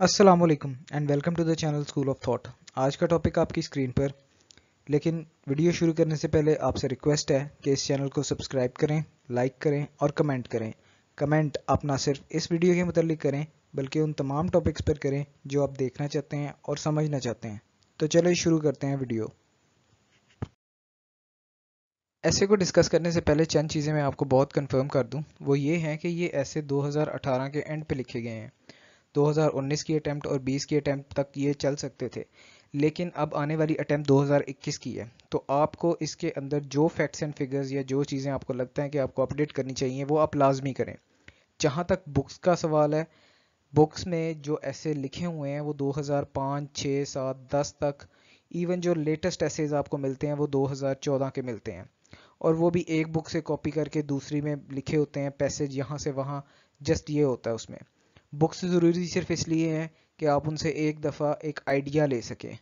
Aslam and welcome to the channel school of thought आज का topic आपकी स्क्रीन पर लेकिन वीडियो शुरू करने से पहले आपसे रिक्वेस्ट है कि इस चैनल को सब्सक्राइब करें लाइक करें और कमेंट करें कमेंट आप ना सिर्फ इस वीडियो के मतलब करें बल्कि उन तमाम टॉपिक्स पर करें जो आप देखना चाहते हैं और समझना चाहते हैं तो चलो शुरू करते हैं वीडियो ऐसे को डिस्कस करने से पहले चंद चीज़ें मैं आपको बहुत कन्फर्म कर दूँ वो ये हैं कि ये ऐसे दो के एंड पे लिखे गए हैं 2019 की अटैम्प्ट और 20 की अटैम्प्ट तक ये चल सकते थे लेकिन अब आने वाली अटैम्प्ट 2021 की है तो आपको इसके अंदर जो फैक्ट्स एंड फिगर्स या जो चीज़ें आपको लगता है कि आपको अपडेट करनी चाहिए वो आप लाजमी करें जहाँ तक बुक्स का सवाल है बुक्स में जो ऐसे लिखे हुए हैं वो 2005, हज़ार पाँच 10 तक इवन जो लेटेस्ट ऐसेज आपको मिलते हैं वो 2014 के मिलते हैं और वो भी एक बुक से कॉपी करके दूसरी में लिखे होते हैं पैसेज यहाँ से वहाँ जस्ट ये होता है उसमें बुक्स ज़रूरी सिर्फ इसलिए हैं कि आप उनसे एक दफ़ा एक आइडिया ले सकें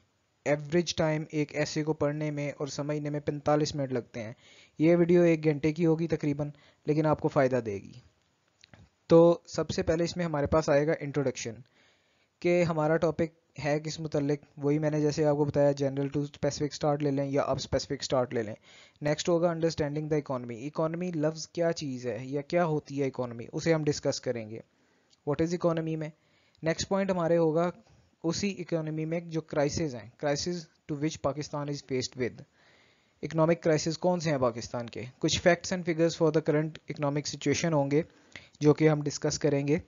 एवरेज टाइम एक ऐसे को पढ़ने में और समझने में 45 मिनट लगते हैं ये वीडियो एक घंटे की होगी तकरीबन लेकिन आपको फ़ायदा देगी तो सबसे पहले इसमें हमारे पास आएगा इंट्रोडक्शन कि हमारा टॉपिक है किस मुतलक वही मैंने जैसे आपको बताया जनरल टू स्पेसिफिक स्टार्ट ले लें या आप स्पेसिफिक स्टार्ट ले लें नेक्स्ट होगा अंडरस्टैंडिंग द इकोनॉमी इकोनॉमी लफ्ज़ क्या चीज़ है या क्या होती है इकोनॉमी उसे हम डिस्कस करेंगे व्हाट इज़ इकोनॉमी में नेक्स्ट पॉइंट हमारे होगा उसी इकोनॉमी में जो क्राइसिस हैं crisis to which Pakistan is faced with economic crisis कौन से हैं पाकिस्तान के कुछ facts and figures for the current economic situation होंगे जो कि हम डिस्कस करेंगे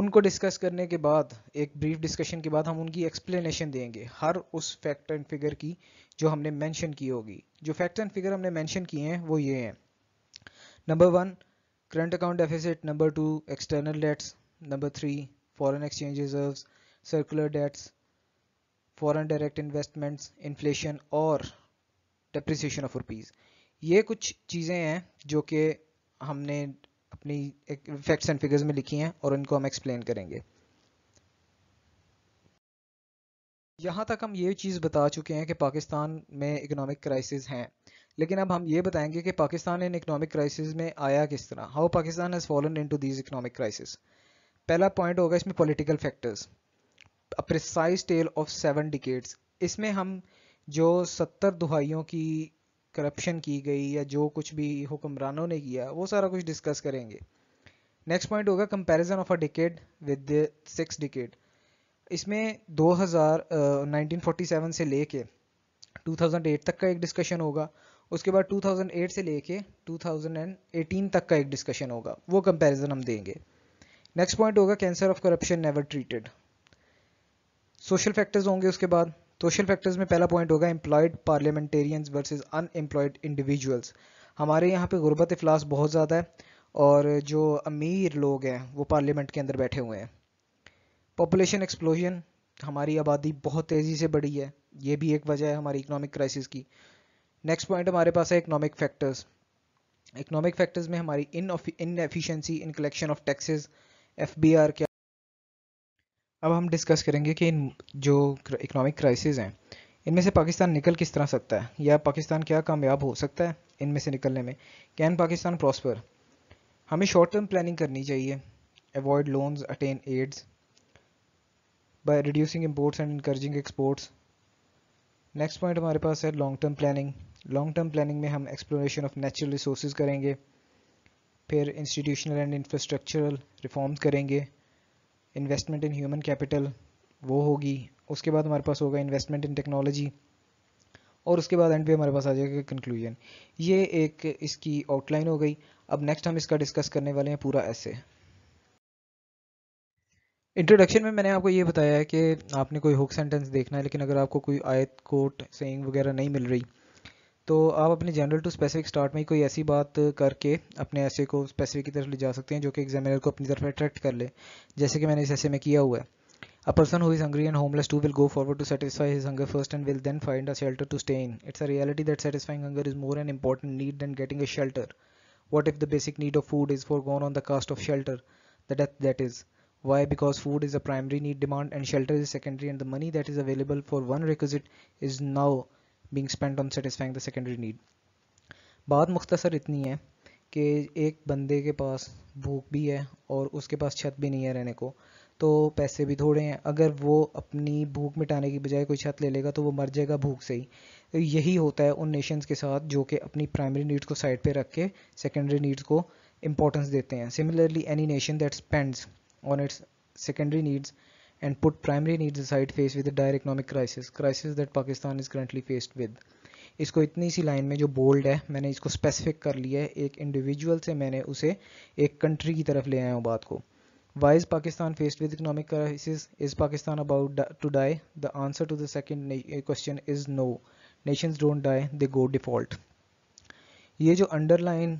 उनको डिस्कस करने के बाद एक ब्रीफ डिस्कशन के बाद हम उनकी एक्सप्लेनेशन देंगे हर उस फैक्ट एंड फिगर की जो हमने मेंशन की होगी जो फैक्ट एंड फिगर हमने मेंशन किए हैं वो ये हैं number one current account deficit number two external debts number three foreign exchange reserve circular debts foreign direct investments inflation और डिप्रिसिएशन ऑफ रुपीज ये कुछ चीज़ें हैं जो कि हमने अपनी फैक्ट्स एंड फिगर्स में लिखी हैं और इनको हम एक्सप्लेन करेंगे यहाँ तक हम ये चीज़ बता चुके हैं कि पाकिस्तान में इकोनॉमिक क्राइसिस हैं लेकिन अब हम ये बताएंगे कि पाकिस्तान इन इकोनॉमिक क्राइसिस में आया किस तरह how Pakistan has fallen into these economic crisis पहला पॉइंट होगा इसमें political factors a precise tale of seven decades इसमें हम जो सत्तर दुहाइयों की करप्शन की गई या जो कुछ भी हुक्मरानों ने किया वो सारा कुछ डिस्कस करेंगे नेक्स्ट पॉइंट होगा comparison of a decade with six decade इसमें 2000 uh, 1947 से लेके 2008 तक का एक डिस्कशन होगा उसके बाद 2008 से लेके 2018 तक का एक डिस्कशन होगा वो कंपैरिजन हम देंगे नेक्स्ट पॉइंट होगा cancer of corruption never treated social factors होंगे उसके बाद सोशल फैक्टर्स में पहला पॉइंट होगा employed parliamentarians versus unemployed individuals हमारे यहाँ पे गुर्बत अफलास बहुत ज़्यादा है और जो अमीर लोग हैं वो पार्लियामेंट के अंदर बैठे हुए हैं पॉपुलेशन एक्सप्लोजन हमारी आबादी बहुत तेज़ी से बढ़ी है ये भी एक वजह है हमारी इकोनॉमिक क्राइसिस की नेक्स्ट पॉइंट हमारे पास है इकोनॉमिक फैक्टर्स इकोनॉमिक फैक्टर्स में हमारी in inefficiency in collection of taxes F B R क्या अब हम डिस्कस करेंगे कि इन जो इकोनॉमिक क्राइसिस हैं इनमें से पाकिस्तान निकल किस तरह सकता है या पाकिस्तान क्या कामयाब हो सकता है इनमें से निकलने में कैन पाकिस्तान प्रॉस्पर हमें शॉर्ट टर्म प्लानिंग करनी चाहिए avoid loans attain aids by reducing imports and encouraging exports next point हमारे पास है long term planning long term planning में हम एक्सप्लोरेशन ऑफ नेचुरल रिसोर्स करेंगे फिर इंस्टीट्यूशनल एंड इंफ्रास्ट्रक्चरल रिफॉर्म्स करेंगे इन्वेस्टमेंट इन ह्यूमन कैपिटल वो होगी उसके बाद हमारे पास होगा इन्वेस्टमेंट इन टेक्नोलॉजी और उसके बाद एंड पे हमारे पास आ जाएगा कंक्लूजन ये एक इसकी आउटलाइन हो गई अब नेक्स्ट हम इसका डिस्कस करने वाले हैं पूरा ऐसे इंट्रोडक्शन में मैंने आपको ये बताया है कि आपने कोई हुक सेंटेंस देखना है लेकिन अगर आपको कोई आयत कोट सेइंग वगैरह नहीं मिल रही तो आप अपने जनरल टू स्पेसिफिक स्टार्ट में कोई ऐसी बात करके अपने ऐसे को स्पेसिफिक की तरफ ले जा सकते हैं जो कि एग्जामिनर को अपनी तरफ अट्रैक्ट कर ले जैसे कि मैंने इस ऐसे में किया हुआ है a person who hungry and homeless to will go forward to satisfy his hunger first and will then find a shelter to stay in it's a reality that satisfying hunger is more an important need than getting a shelter what if the basic need of food is forgone on the cost of shelter the death that is why because food is a primary need demand and shelter is secondary and the money that is available for one requisite is now being spent on satisfying the secondary need बात मुख्तसर इतनी है कि एक बंदे के पास भूख भी है और उसके पास छत भी नहीं है रहने को तो पैसे भी थोड़े हैं अगर वो अपनी भूख मिटाने की बजाय कोई छत ले लेगा तो वो मर जाएगा भूख से ही तो यही होता है उन नेशंस के साथ जो कि अपनी प्राइमरी नीड्स को साइड पे रख के सेकेंडरी नीड्स को इंपॉर्टेंस देते हैं similarly any nation that spends on its secondary needs and put primary needs aside faced with the dire economic crisis crisis that Pakistan is currently faced with इसको इतनी सी line में जो bold है मैंने इसको स्पेसिफिक कर लिया है एक इंडिविजुअल से मैंने उसे एक कंट्री की तरफ ले आया हूँ बात को Why is Pakistan faced with economic crisis? Is Pakistan about to die? The answer to the second question is no. Nations don't die, they go default. ये जो अंडरलाइन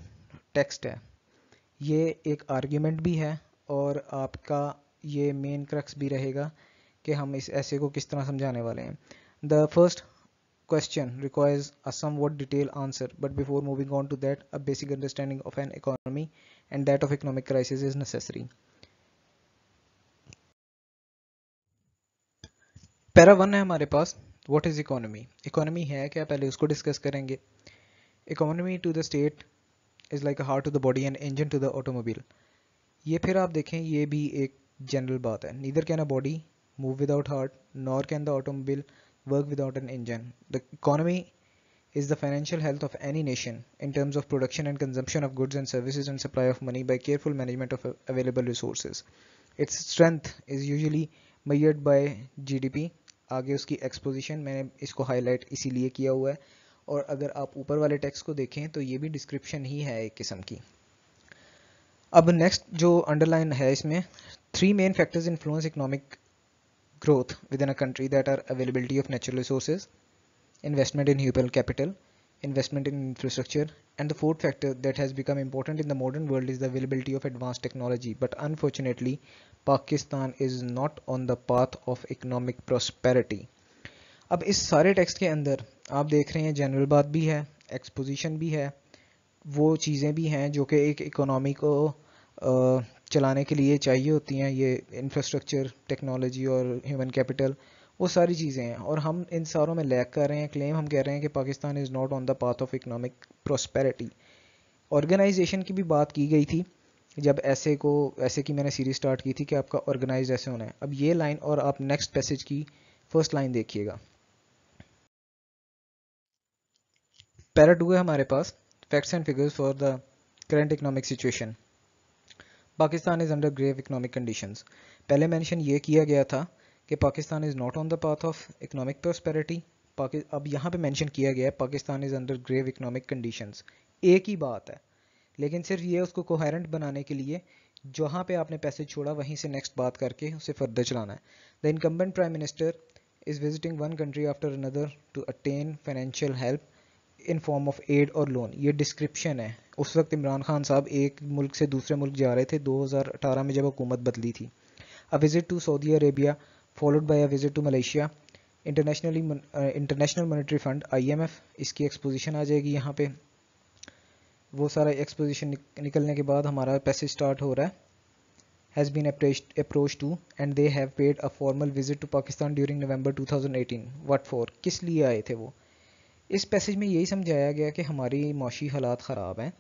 टेक्स्ट है ये एक आर्ग्यूमेंट भी है और आपका ये मेन क्रक्स भी रहेगा कि हम इस ऐसे को किस तरह समझाने वाले हैं the first question requires a somewhat detail answer but before moving on to that a basic understanding of an economy and that of economic crisis is necessary para one है हमारे पास वॉट इज इकोनॉमी इकोनॉमी है क्या पहले उसको discuss करेंगे economy to the state is like a heart to the body and engine to the automobile ये फिर आप देखें ये भी एक जनरल बात है neither can a body move without heart nor can the automobile work without an engine the economy is the financial health of any nation in terms of production and consumption of goods and service and supply of money by careful management of available resource its strength is usually measured by G D P आगे उसकी exposition मैंने इसको highlight इसीलिए किया हुआ है और अगर आप ऊपर वाले टेक्स्ट को देखें तो ये भी डिस्क्रिप्शन ही है एक किस्म की अब नेक्स्ट जो अंडरलाइन है इसमें three main factors influence economic growth within a country that are availability of natural resources investment in human capital investment in infrastructure and the fourth factor that has become important in the modern world is the availability of advance technology but unfortunately Pakistan is not on the path of economic prosperity अब इस सारे text के अंदर आप देख रहे हैं general बात भी है एक्सपोजिशन भी है वो चीज़ें भी हैं जो कि एक इकोनॉमी को चलाने के लिए चाहिए होती हैं ये इंफ्रास्ट्रक्चर टेक्नोलॉजी और ह्यूमन कैपिटल वो सारी चीज़ें हैं और हम इन सारों में लैक कर रहे हैं क्लेम हम कह रहे हैं कि Pakistan is not on the path of economic prosperity organisation की भी बात की गई थी जब ऐसे को ऐसे की मैंने सीरीज स्टार्ट की थी कि आपका ऑर्गेनाइज ऐसे होना है अब ये लाइन और आप नेक्स्ट पैसेज की फर्स्ट लाइन देखिएगा पैरा टू है हमारे पास facts and figures for the current economic situation Pakistan is under grave economic conditions पहले मेंशन ये किया गया था कि Pakistan is not on the path of economic prosperity अब यहाँ पे मेंशन किया गया है Pakistan is under grave economic conditions एक ही बात है लेकिन सिर्फ ये उसको कोहरेंट बनाने के लिए जहाँ पे आपने पैसेज छोड़ा वहीं से नेक्स्ट बात करके उसे फर्दर चलाना है the incumbent prime minister is visiting one country after another to attain financial help in form of aid or loan ये डिस्क्रिप्शन है उस वक्त इमरान खान साहब एक मुल्क से दूसरे मुल्क जा रहे थे 2018 में जब हुकूमत बदली थी a visit to Saudi Arabia followed by a visit to Malaysia internationally international monetary fund IMF इसकी एक्सपोजिशन आ जाएगी यहाँ पे वो सारा एक्सपोजिशन निकलने के बाद हमारा पैसे स्टार्ट हो रहा है has been approach to and they have paid a formal visit to Pakistan during November 2018 what for किस लिए आए थे वो इस पैसेज में यही समझाया गया कि हमारी माशी हालात ख़राब हैं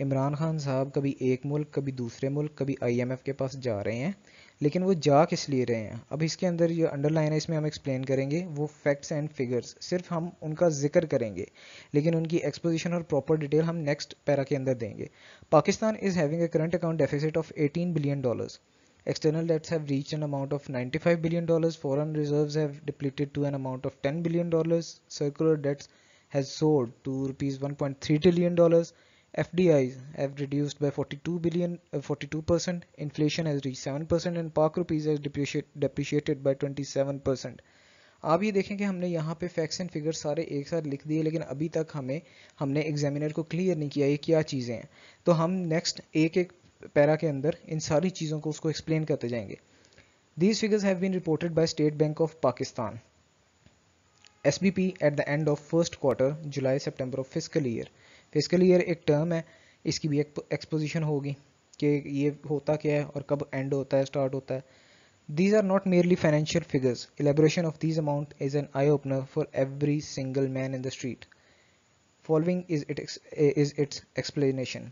इमरान खान साहब कभी एक मुल्क कभी दूसरे मुल्क कभी आईएमएफ के पास जा रहे हैं लेकिन वो जा किस लिए रहे हैं अब इसके अंदर जो अंडरलाइन है इसमें हम एक्सप्लेन करेंगे वो फैक्ट्स एंड फिगर्स सिर्फ हम उनका जिक्र करेंगे लेकिन उनकी एक्सपोजिशन और प्रॉपर डिटेल हम नेक्स्ट पैरा के अंदर देंगे Pakistan is having a current account deficit of 18 billion dollars reach debts amount of ninety five billion $95 foreign reserve have depleted to an amount of ten $10 dollars circular debts has soared to rupees 1.3 trillion dollars. FDIs have reduced by 42 billion, uh, 42%. Inflation has reached 7% and पाक rupees has depreciated by 27%. आप ये देखें कि हमने यहाँ पे facts and figures सारे एक साथ लिख दिए लेकिन अभी तक हमें हमने एग्जामिनर को क्लियर नहीं किया ये क्या चीज़ें हैं तो हम नेक्स्ट एक एक पैरा के अंदर इन सारी चीज़ों को उसको एक्सप्लेन करते जाएंगे these figures have been reported by State Bank of Pakistan SBP at the end of first quarter July September of fiscal year fiscal year एक टर्म है इसकी भी एक एक्सपोजिशन होगी कि ये होता क्या है और कब एंड होता है स्टार्ट होता है These are not merely financial figures. Elaboration of these amount is an eye-opener for every single man in the street. Following is, it, is its explanation.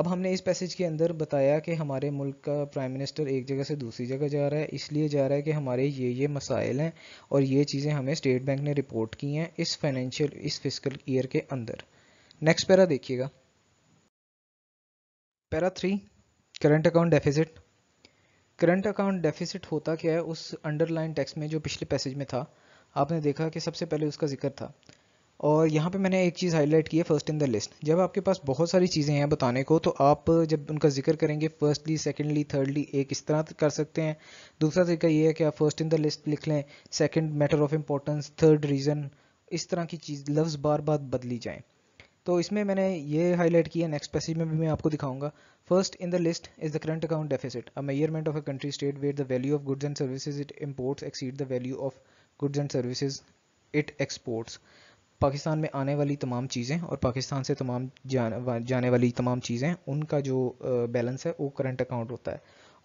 अब हमने इस पैसेज के अंदर बताया कि हमारे मुल्क का प्राइम मिनिस्टर एक जगह से दूसरी जगह जा रहा है इसलिए जा रहा है कि हमारे ये ये मसाइल हैं और ये चीज़ें हमें स्टेट बैंक ने रिपोर्ट की हैं इस फाइनेंशियल इस फिजिकल ईयर के अंदर नेक्स्ट पैरा देखिएगा para three current account deficit current account deficit होता क्या है उस अंडरलाइन टैक्स में जो पिछले पैसेज में था आपने देखा कि सबसे पहले उसका जिक्र था और यहाँ पे मैंने एक चीज़ हाईलाइट की है फर्स्ट इन द लिस्ट जब आपके पास बहुत सारी चीज़ें हैं बताने को तो आप जब उनका जिक्र करेंगे फर्स्टली सेकेंडली थर्डली एक इस तरह कर सकते हैं दूसरा तरीका ये है कि आप फर्स्ट इन द लिस्ट लिख लें second matter of importance third reason इस तरह की चीज़ लफ्ज़ बार बार बदली जाएँ तो इसमें मैंने ये हाईलाइट किया नेक्स्ट पैसेज में भी मैं आपको दिखाऊंगा first in the list is the current account deficit a measurement of a country state where the value of goods and services it imports exceed the value of goods and services it exports Pakistan में आने वाली तमाम चीज़ें और पाकिस्तान से तमाम जाने, जाने वाली तमाम चीज़ें उनका जो बैलेंस है वो करंट अकाउंट होता है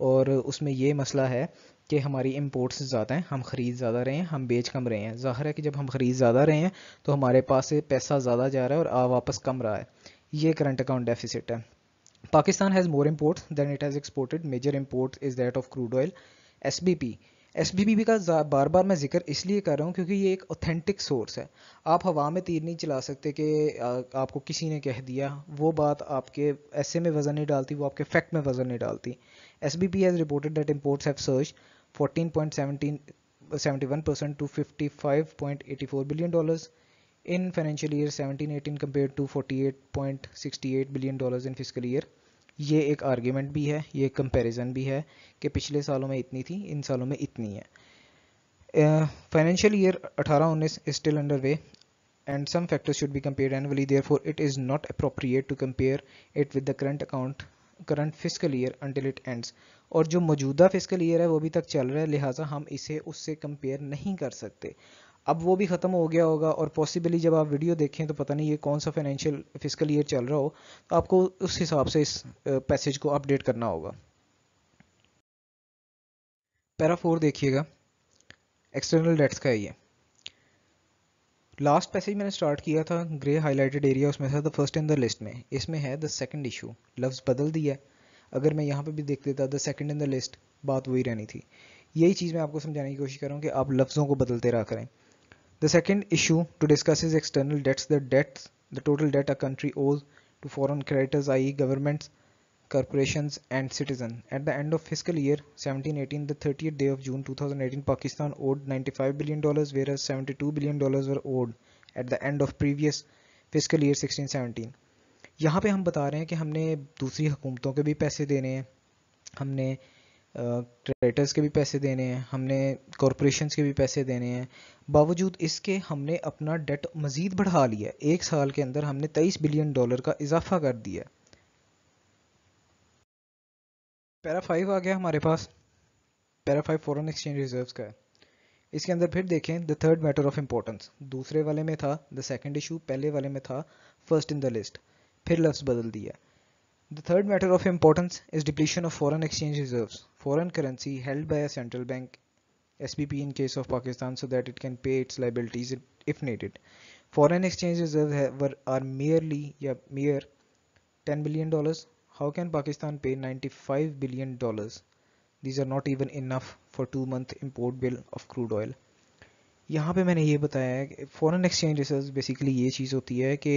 और उसमें ये मसला है कि हमारी इम्पोर्ट्स ज़्यादा हैं हम ख़रीद ज़्यादा रहे हैं हम बेच कम रहे हैं ज़ाहिर है कि जब हम ख़रीद ज़्यादा रहे हैं तो हमारे पास से पैसा ज़्यादा जा रहा है और आ वापस कम रहा है ये करंट अकाउंट डेफिसिट है Pakistan has more imports than it has exported major import is that of crude oil S B P S का बार बार मैं जिक्र इसलिए कर रहा हूँ क्योंकि ये एक ऑथेंटिक सोर्स है आप हवा में तीर नहीं चला सकते कि आपको किसी ने कह दिया वो बात आपके ऐसे में वज़न नहीं डालती वो आपके फैक्ट में वज़न नहीं डालती S B P has reported that imports have surged 14.71 percent to 55.84 billion dollars in financial year 17-18 compared to 48.68 in dollars year fiscal year ये एक आर्ग्यूमेंट भी है ये कंपैरिजन भी है कि पिछले सालों में इतनी थी इन सालों में इतनी है फाइनेंशियल ईयर अठारह उन्नीस still under way and some factors should be compare annually there for it is not appropriate to compare it with the current account current fiscal year until it ends और जो मौजूदा physical year है वो अभी तक चल रहा है लिहाजा हम इसे उससे कंपेयर नहीं कर सकते अब वो भी ख़त्म हो गया होगा और पॉसिबली जब आप वीडियो देखें तो पता नहीं ये कौन सा फाइनेंशियल फिजिकल ईयर चल रहा हो तो आपको उस हिसाब से इस पैसेज को अपडेट करना होगा पैरा फोर देखिएगा एक्सटर्नल डेट्स का है ये लास्ट पैसेज मैंने स्टार्ट किया था ग्रे हाईलाइटेड एरिया उसमें था the first in the list में इसमें है द सेकंड इशू लफ्ज़ बदल दिया है अगर मैं यहाँ पे भी देख देता the second in the list बात वही रहनी थी यही चीज़ मैं आपको समझाने की कोशिश कर रहा हूँ कि आप लफ्ज़ों को बदलते रहा करें The second issue to discuss is external debts, the debts, the total debt a country owes to foreign creditors, i.e. governments, corporations and citizens. At the end of fiscal year 1718, the 30th day of June 2018, Pakistan owed $95 billion whereas $72 billion were owed at the end of previous fiscal year 1617. यहाँ पे हम बता रहे हैं कि हमने दूसरी हुकूमतों के भी पैसे देने हैं हमने क्रेडिटर्स के भी पैसे देने हैं हमने कॉरपोरेशंस के भी पैसे देने हैं बावजूद इसके हमने अपना डेट मज़ीद बढ़ा लिया एक साल के अंदर हमने तेईस बिलियन डॉलर का इजाफा कर दिया पैरा फाइव आ गया हमारे पास para five foreign exchange reserve का है इसके अंदर फिर देखें the third matter of importance दूसरे वाले में था द सेकेंड इशू पहले वाले में था फर्स्ट इन द लिस्ट फिर लफ्स बदल दिया The third matter of importance is depletion of foreign exchange reserves, foreign currency held by a central bank (SBP in case of Pakistan so that it can pay its liabilities if needed. Foreign exchange reserves however, were, are merely yeah, mere 10 billion dollars. How can Pakistan pay 95 billion dollars? These are not even enough for two month import bill of crude oil. यहाँ पे मैंने ये बताया है कि foreign exchange research basically ये चीज़ होती है कि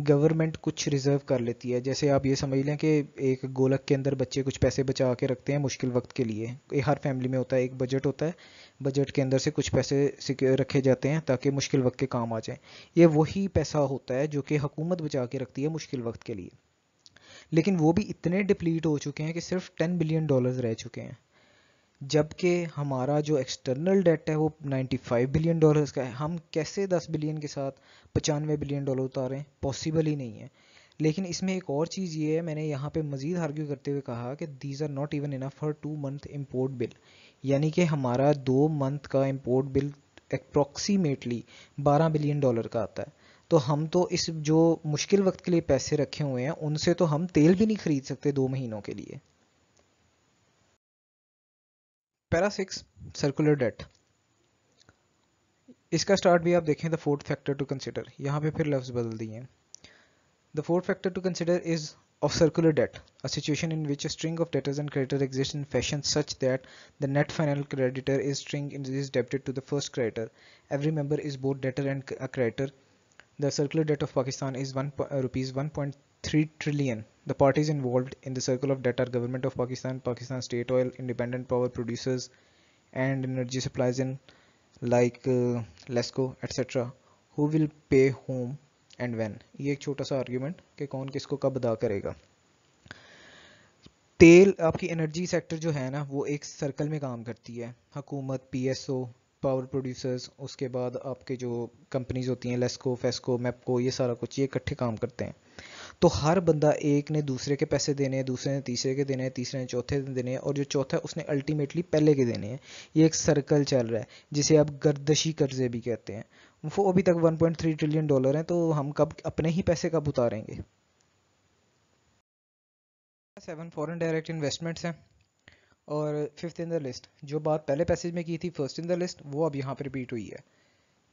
गवर्नमेंट कुछ रिज़र्व कर लेती है जैसे आप ये समझ लें कि एक गोलक के अंदर बच्चे कुछ पैसे बचा के रखते हैं मुश्किल वक्त के लिए ये हर फैमिली में होता है एक बजट होता है बजट के अंदर से कुछ पैसे रखे जाते हैं ताकि मुश्किल वक्त के काम आ जाएं ये वही पैसा होता है जो कि हुकूमत बचा के रखती है मुश्किल वक्त के लिए लेकिन वो भी इतने डिप्लीट हो चुके हैं कि सिर्फ टेन बिलियन डॉलर रह चुके हैं जबकि हमारा जो एक्सटर्नल डेट है वो 95 बिलियन डॉलर्स का है हम कैसे 10 बिलियन के साथ पचानवे बिलियन डॉलर उतारें पॉसिबल ही नहीं है लेकिन इसमें एक और चीज़ ये है मैंने यहाँ पे मज़ीद आर्ग्यू करते हुए कहा कि these are not even enough for two month import bill यानी कि हमारा दो मंथ का import bill approximately 12 billion dollar का आता है तो हम तो इस जो मुश्किल वक्त के लिए पैसे रखे हुए हैं उनसे तो हम तेल भी नहीं खरीद सकते दो महीनों के लिए पैरा सिक्स सर्कुलर डेट इसका स्टार्ट भी आप देखें the fourth factor to consider यहाँ पे फिर लफ्ज बदल दिए हैं the fourth factor to consider is of circular debt, a situation in which a string of debtors and creditors exists in fashion such that the net final creditor is string is debited to the first creditor. Every member is both debtor and a creditor. The circular debt of Pakistan is one rupees 1.3 3 trillion. The parties involved in the circle of debt are Government of Pakistan, Pakistan State Oil, independent power producers and energy suppliers in like uh, Lesco etc. Who will pay whom and when ये एक छोटा सा argument कि कौन किसको कब अदा करेगा तेल आपकी एनर्जी सेक्टर जो है ना वो एक सर्कल में काम करती है हकूमत P S O power producers उसके बाद आपके जो कंपनीज होती हैं लेस्को फेस्को मैपको ये सारा कुछ ये इकट्ठे काम करते हैं तो हर बंदा एक ने दूसरे के पैसे देने हैं दूसरे ने तीसरे के देने हैं तीसरे ने चौथे देने हैं और जो चौथा है उसने अल्टीमेटली पहले के देने हैं ये एक सर्कल चल रहा है जिसे आप गर्दशी कर्जे भी कहते हैं वो अभी तक 1.3 ट्रिलियन डॉलर हैं तो हम कब अपने ही पैसे कब उतारेंगे सेवन फॉरन डायरेक्ट इन्वेस्टमेंट्स हैं और फिफ्थ इन द लिस्ट जो बात पहले पैसेज में की थी फर्स्ट इन द लिस्ट वो अब यहाँ पर रिपीट हुई है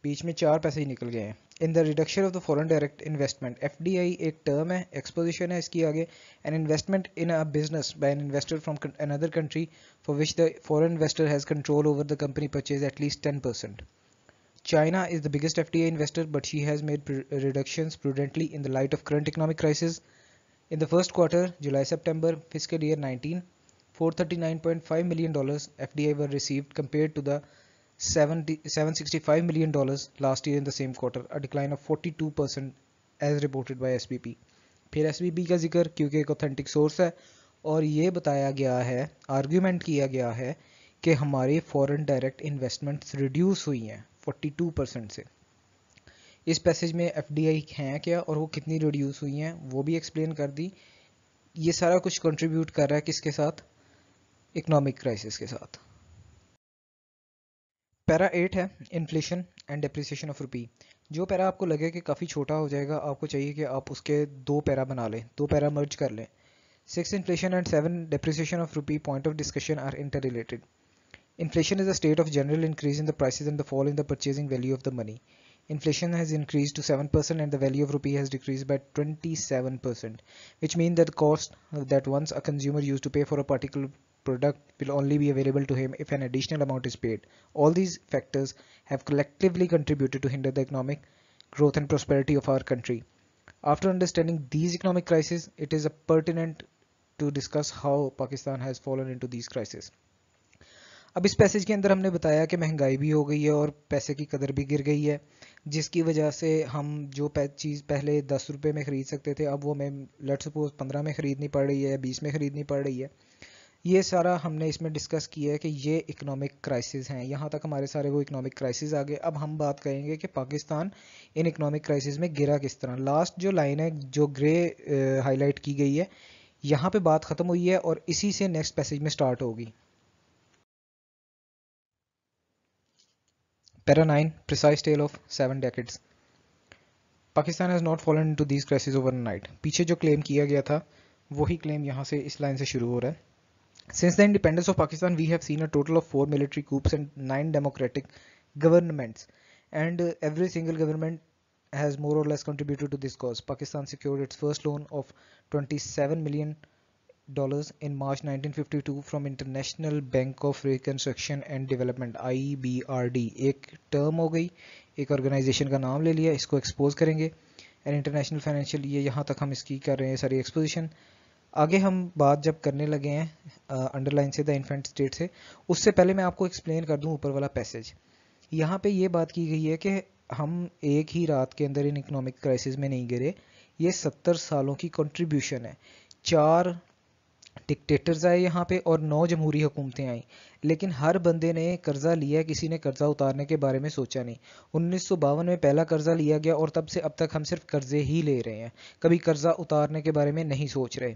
बीच में चार पैसेज निकल गए हैं in the reduction of the foreign direct investment F एक टर्म है एक्सपोजिशन है इसकी आगे an investment in a business by an investor from another country for which the foreign investor has control over the company purchase at least ten percent China is the biggest FTA investor, but she has made reductions prudently in the light of current economic crisis. In the first quarter, July-September fiscal year 19, 439.5 million dollars FDI were received compared to the $765 million last year in the same quarter, a decline of 42% as reported by SBP. फिर एस का जिक्र क्योंकि एक authentic source है और ये बताया गया है आर्ग्यूमेंट किया गया है कि हमारे फॉरेन डायरेक्ट इन्वेस्टमेंट्स रिड्यूस हुई हैं 42 परसेंट से इस पैसेज में एफ डी आई हैं क्या और वो कितनी रिड्यूस हुई हैं वो भी एक्सप्लेन कर दी ये सारा कुछ कंट्रीब्यूट कर रहा है किसके साथ इकोनॉमिक क्राइसिस के साथ पैरा एट है inflation and depreciation of rupee जो पैरा आपको लगे कि काफ़ी छोटा हो जाएगा आपको चाहिए कि आप उसके दो पैरा बना लें दो पैरा मर्ज कर लें six inflation and seven depreciation of rupee point of discussion are interrelated inflation is a state of general increase in the price and the fall in the purchasing value of the money inflation has increase to seven percent and the value of rupee has decrease by twenty seven percent which mean that cost that once a consumer use to pay for a particular product will only be available to him if an additional amount is paid. All these factors have collectively contributed to hinder the economic growth and prosperity of our country. After understanding these economic crises, it is a pertinent to discuss how Pakistan has fallen into these crises. अब इस passage के अंदर हमने बताया कि महंगाई भी हो गई है और पैसे की कदर भी गिर गई है जिसकी वजह से हम जो चीज़ पहले दस रुपये में ख़रीद सकते थे अब वो हमें लेट सपोज पंद्रह में ख़रीदनी पड़ रही है बीस में ख़रीदनी पड़ रही है ये सारा हमने इसमें डिस्कस किया है कि ये इकोनॉमिक क्राइसिस हैं यहाँ तक हमारे सारे वो इकोनॉमिक क्राइसिस आ गए अब हम बात करेंगे कि पाकिस्तान इन इकोनॉमिक क्राइसिस में गिरा किस तरह लास्ट जो लाइन है जो ग्रे हाईलाइट की गई है यहाँ पे बात ख़त्म हुई है और इसी से नेक्स्ट पैसेज में स्टार्ट होगी para nine precise tale of seven decades Pakistan has not fallen to this crisis overnight पीछे जो क्लेम किया गया था वही क्लेम यहाँ से इस लाइन से शुरू हो रहा है Since the independence of Pakistan, we have seen a total of four military coups and nine democratic governments, and uh, every single government has more or less contributed to this cause. Pakistan secured its first loan of 27 million dollars in March 1952 from International Bank of Reconstruction and Development (IBRD). एक term हो गई, एक organisation का नाम ले लिया, इसको expose करेंगे एंड International Financial ये यहाँ तक हम इसकी कर रहे हैं सारी exposition. आगे हम बात जब करने लगे हैं अंडरलाइन से द इन्फेंट स्टेट से उससे पहले मैं आपको एक्सप्लेन कर दूं ऊपर वाला पैसेज यहाँ पे ये बात की गई है कि हम एक ही रात के अंदर इन इकोनॉमिक क्राइसिस में नहीं गिरे ये सत्तर सालों की कंट्रीब्यूशन है चार डिक्टेटर्स आए यहाँ पे और नौ जमहूरी हुकूमतें आई लेकिन हर बंदे ने कर्जा लिया किसी ने कर्जा उतारने के बारे में सोचा नहीं उन्नीस में पहला कर्जा लिया गया और तब से अब तक हम सिर्फ कर्जे ही ले रहे हैं कभी कर्जा उतारने के बारे में नहीं सोच रहे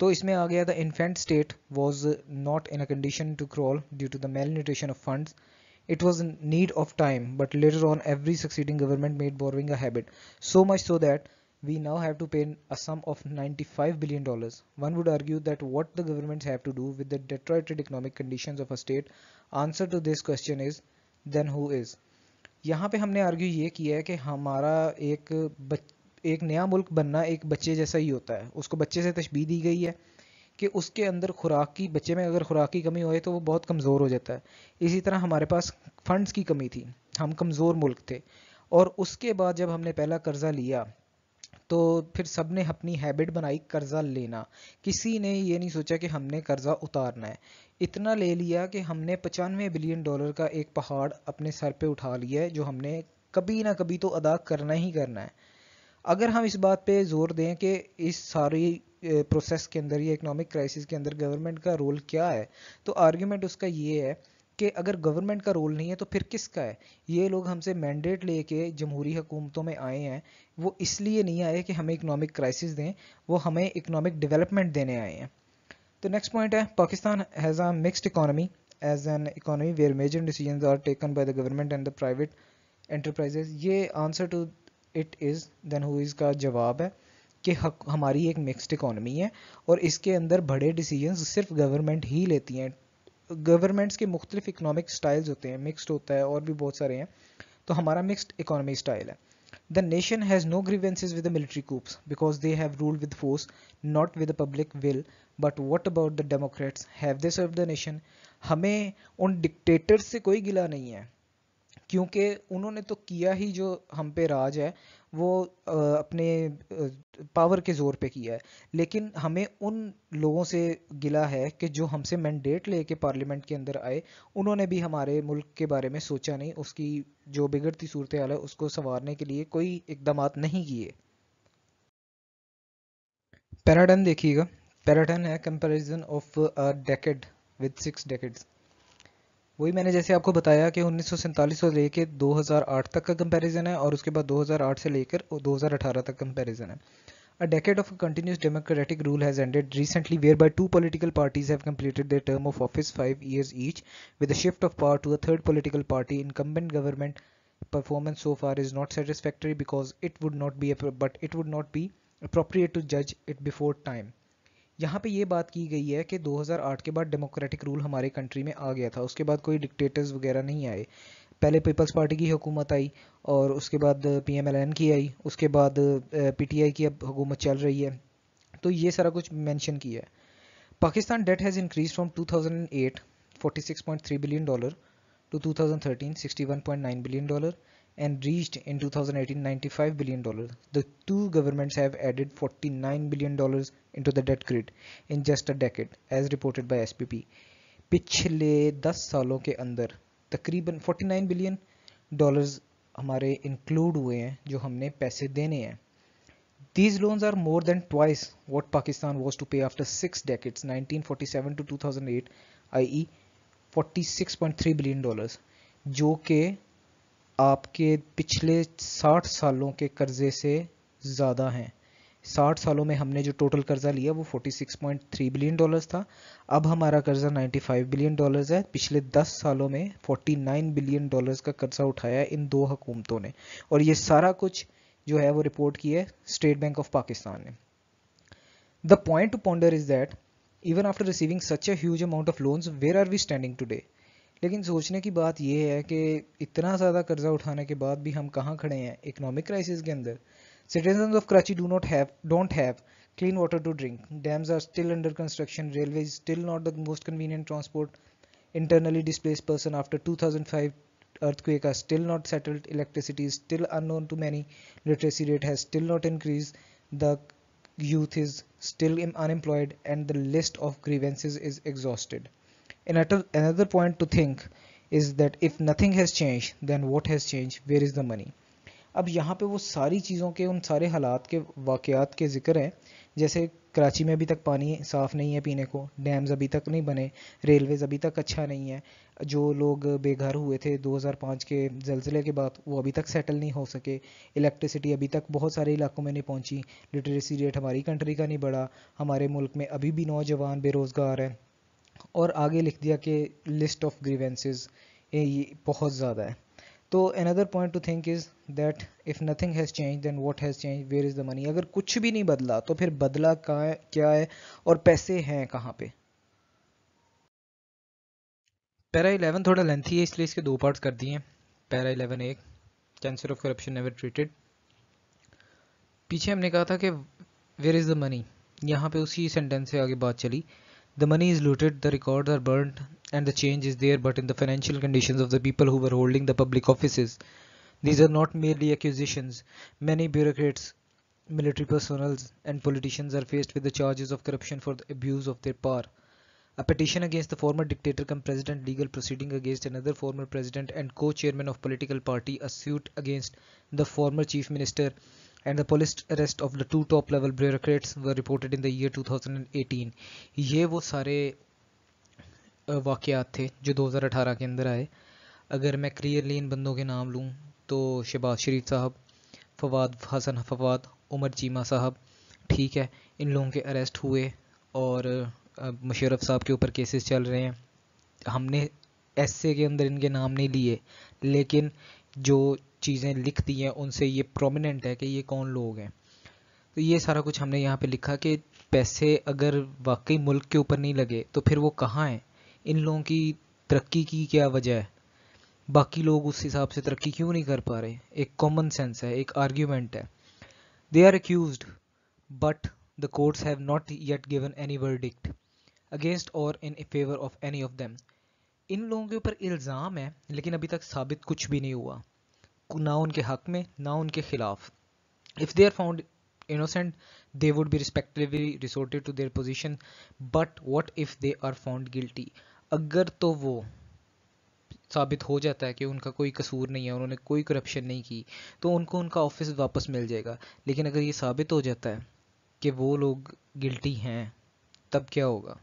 तो इसमें आ गया the infant state was not in a condition to crawl due to the malnutrition of funds it was in need of time but later on every succeeding government made borrowing a habit so much so that we now have to pay a sum of 95 billion dollars one would argue that what the governments have to do with the deteriorated economic conditions of a state answer to this question is then who is यहाँ पे हमने argue ये किया है कि हमारा एक बच एक नया मुल्क बनना एक बच्चे जैसा ही होता है उसको बच्चे से तशबी दी गई है कि उसके अंदर खुराक की बच्चे में अगर खुराक की कमी हो तो वो बहुत कमज़ोर हो जाता है इसी तरह हमारे पास फंड्स की कमी थी हम कमज़ोर मुल्क थे और उसके बाद जब हमने पहला कर्ज़ा लिया तो फिर सब ने अपनी हैबिट बनाई कर्ज़ा लेना किसी ने ये नहीं सोचा कि हमने कर्ज़ा उतारना है इतना ले लिया कि हमने पचानवे बिलियन डॉलर का एक पहाड़ अपने सर पे उठा लिया है जो हमने कभी ना कभी तो अदा करना ही करना है अगर हम इस बात पे जोर दें कि इस सारी प्रोसेस के अंदर या इकोनॉमिक क्राइसिस के अंदर गवर्नमेंट का रोल क्या है तो आर्ग्यूमेंट उसका ये है कि अगर गवर्नमेंट का रोल नहीं है तो फिर किसका है ये लोग हमसे मैंडेट लेके जमहूरी हुकूमतों में आए हैं वो इसलिए नहीं आए कि हमें इकोनॉमिक क्राइसिस दें वो हमें इकोनॉमिक डेवलपमेंट देने आए हैं तो नेक्स्ट पॉइंट है Pakistan has a mixed economy as an economy where major decision are taken by the government and the private enterprises ये answer to it is then who is का जवाब है कि हक हमारी एक मिक्सड इकॉनमी है और इसके अंदर बड़े डिसीजन सिर्फ गवर्नमेंट ही लेती हैं गवर्नमेंट्स के मुख्तलिफ इकोनॉमिक स्टाइल्स होते हैं मिक्सड होता है और भी बहुत सारे हैं तो हमारा मिक्सड इकॉनमी स्टाइल है the nation has no grievances with military coups because they have rule with force not with public will but what about the democrats have they serve the nation हमें उन dictators से कोई गिला नहीं है क्योंकि उन्होंने तो किया ही जो हम पे राज है वो अपने पावर के ज़ोर पे किया है लेकिन हमें उन लोगों से गिला है कि जो हमसे मैंडेट लेके पार्लियामेंट के अंदर आए उन्होंने भी हमारे मुल्क के बारे में सोचा नहीं उसकी जो बिगड़ती सूरत हाल है उसको संवारने के लिए कोई इकदाम नहीं किए पैराडन देखिएगा पैराडन है comparison of decade with six decades वही मैंने जैसे आपको बताया कि उन्नीस से लेकर 2008 तक का कंपैरिजन है और उसके बाद 2008 से लेकर 2018 तक कंपैरिजन है a decade of continuous democratic rule has ended recently whereby two political parties have completed their term of office five years each with a shift of power to a third political party incumbent government performance so far is not satisfactory because it would not be but it would not be appropriate to जज it before time यहाँ पे ये बात की गई है कि 2008 के बाद डेमोक्रेटिक रूल हमारे कंट्री में आ गया था उसके बाद कोई डिक्टेटर्स वगैरह नहीं आए पहले पीपल्स पार्टी की हुकूमत आई और उसके बाद पीएमएलएन की आई उसके बाद पीटीआई की अब हुकूमत चल रही है तो ये सारा कुछ मेंशन किया है Pakistan debt has increase from 2008 46.3 billion dollar to 2013 61.9 billion dollar and reached in 2018 95 billion dollars the two governments have added 49 billion dollars into the debt grid in just a decade as reported by SPP पिछले 10 सालों के अंदर तकरीबन 49 billion dollars हमारे include हुए हैं जो हमने पैसे देने हैं These loans are more than twice what Pakistan was to pay after six decades, 1947 to 2008, i.e. 46.3 billion dollars, जो के आपके पिछले साठ सालों के कर्ज़े से ज़्यादा हैं साठ सालों में हमने जो टोटल कर्ज़ा लिया वो 46.3 बिलियन डॉलर्स था अब हमारा कर्ज़ा 95 बिलियन डॉलर्स है पिछले 10 सालों में 49 बिलियन डॉलर्स का कर्ज़ा उठाया है इन दो हुकूमतों ने और ये सारा कुछ जो है वो रिपोर्ट किया है स्टेट बैंक ऑफ पाकिस्तान ने the point to ponder is that even after receiving such a huge amount of loans where are we standing today लेकिन सोचने की बात यह है कि इतना ज़्यादा कर्जा उठाने के बाद भी हम कहाँ खड़े हैं इकोनॉमिक क्राइसिस के अंदर citizen of Karachi do not have don't have clean water to drink dams are still under construction railway still not the most convenient transport internally displace person after two thousand five earthquake are still not settled electricity still unknown to many literacy rate has still not increase the youth is still unemployed and the list of grievances is exhausted Another, another point to think is that if nothing has changed, then what has changed? Where is the money? अब यहाँ पे वो सारी चीज़ों के उन सारे हालात के वाक़ात के ज़िक्र हैं जैसे कराची में अभी तक पानी साफ़ नहीं है पीने को डैम्स अभी तक नहीं बने रेलवेज़ अभी तक अच्छा नहीं है जो लोग बेघर हुए थे 2005 के जलजिले के बाद वो अभी तक सेटल नहीं हो सके इलेक्ट्रिसिटी अभी तक बहुत सारे इलाकों में नहीं पहुँची लिटरेसी रेट हमारी कंट्री का नहीं बढ़ा हमारे मुल्क में अभी भी नौजवान बेरोज़गार हैं और आगे लिख दिया कि लिस्ट ऑफ ग्रीवेंसेज ये बहुत ज़्यादा है तो another point to think is that if nothing has change then what has change where is the money अगर कुछ भी नहीं बदला तो फिर बदला कहाँ क्या है और पैसे हैं कहाँ पे पैरा इलेवन थोड़ा लेंथी है इसलिए इसके दो पार्ट्स कर दिए पैरा इलेवन एक cancer of corruption never treated पीछे हमने कहा था कि वेयर इज़ द मनी यहाँ पे उसी सेंटेंस से आगे बात चली The money is looted, the records are burnt, and the change is there but in the financial conditions of the people who were holding the public offices. These are not merely accusations. Many bureaucrats, military personnel, and politicians are faced with the charges of corruption for the abuse of their power. A petition against the former dictator cum president legal proceeding against another former president and co-chairman of political party, a suit against the former chief minister and the police arrest of the two top level bureaucrats were reported in the year 2018 ये वो सारे वाक़ात थे जो 2018 के अंदर आए अगर मैं क्लियरली इन बंदों के नाम लूँ तो शहबाज शरीफ साहब फवाद हसन फवाद उमर चीमा साहब ठीक है इन लोगों के अरेस्ट हुए और मुशरफ साहब के ऊपर केसेस चल रहे हैं हमने एस के अंदर इनके नाम नहीं लिए लेकिन जो चीज़ें लिख दी हैं उनसे ये प्रोमिनेंट है कि ये कौन लोग हैं तो ये सारा कुछ हमने यहाँ पे लिखा कि पैसे अगर वाकई मुल्क के ऊपर नहीं लगे तो फिर वो कहाँ हैं इन लोगों की तरक्की की क्या वजह है बाकी लोग उस हिसाब से तरक्की क्यों नहीं कर पा रहे एक कॉमन सेंस है एक आर्ग्यूमेंट है they are accuse but the courts have not yet given any verdict against और in favour of any of them इन लोगों के ऊपर इल्ज़ाम है लेकिन अभी तक साबित कुछ भी नहीं हुआ ना उनके हक में ना उनके खिलाफ if they are found innocent they would be respectively resorted to their position but what if they are found guilty अगर तो वो साबित हो जाता है कि उनका कोई कसूर नहीं है उन्होंने कोई करप्शन नहीं की तो उनको उनका ऑफिस वापस मिल जाएगा लेकिन अगर ये साबित हो जाता है कि वो लोग गिल्टी हैं तब क्या होगा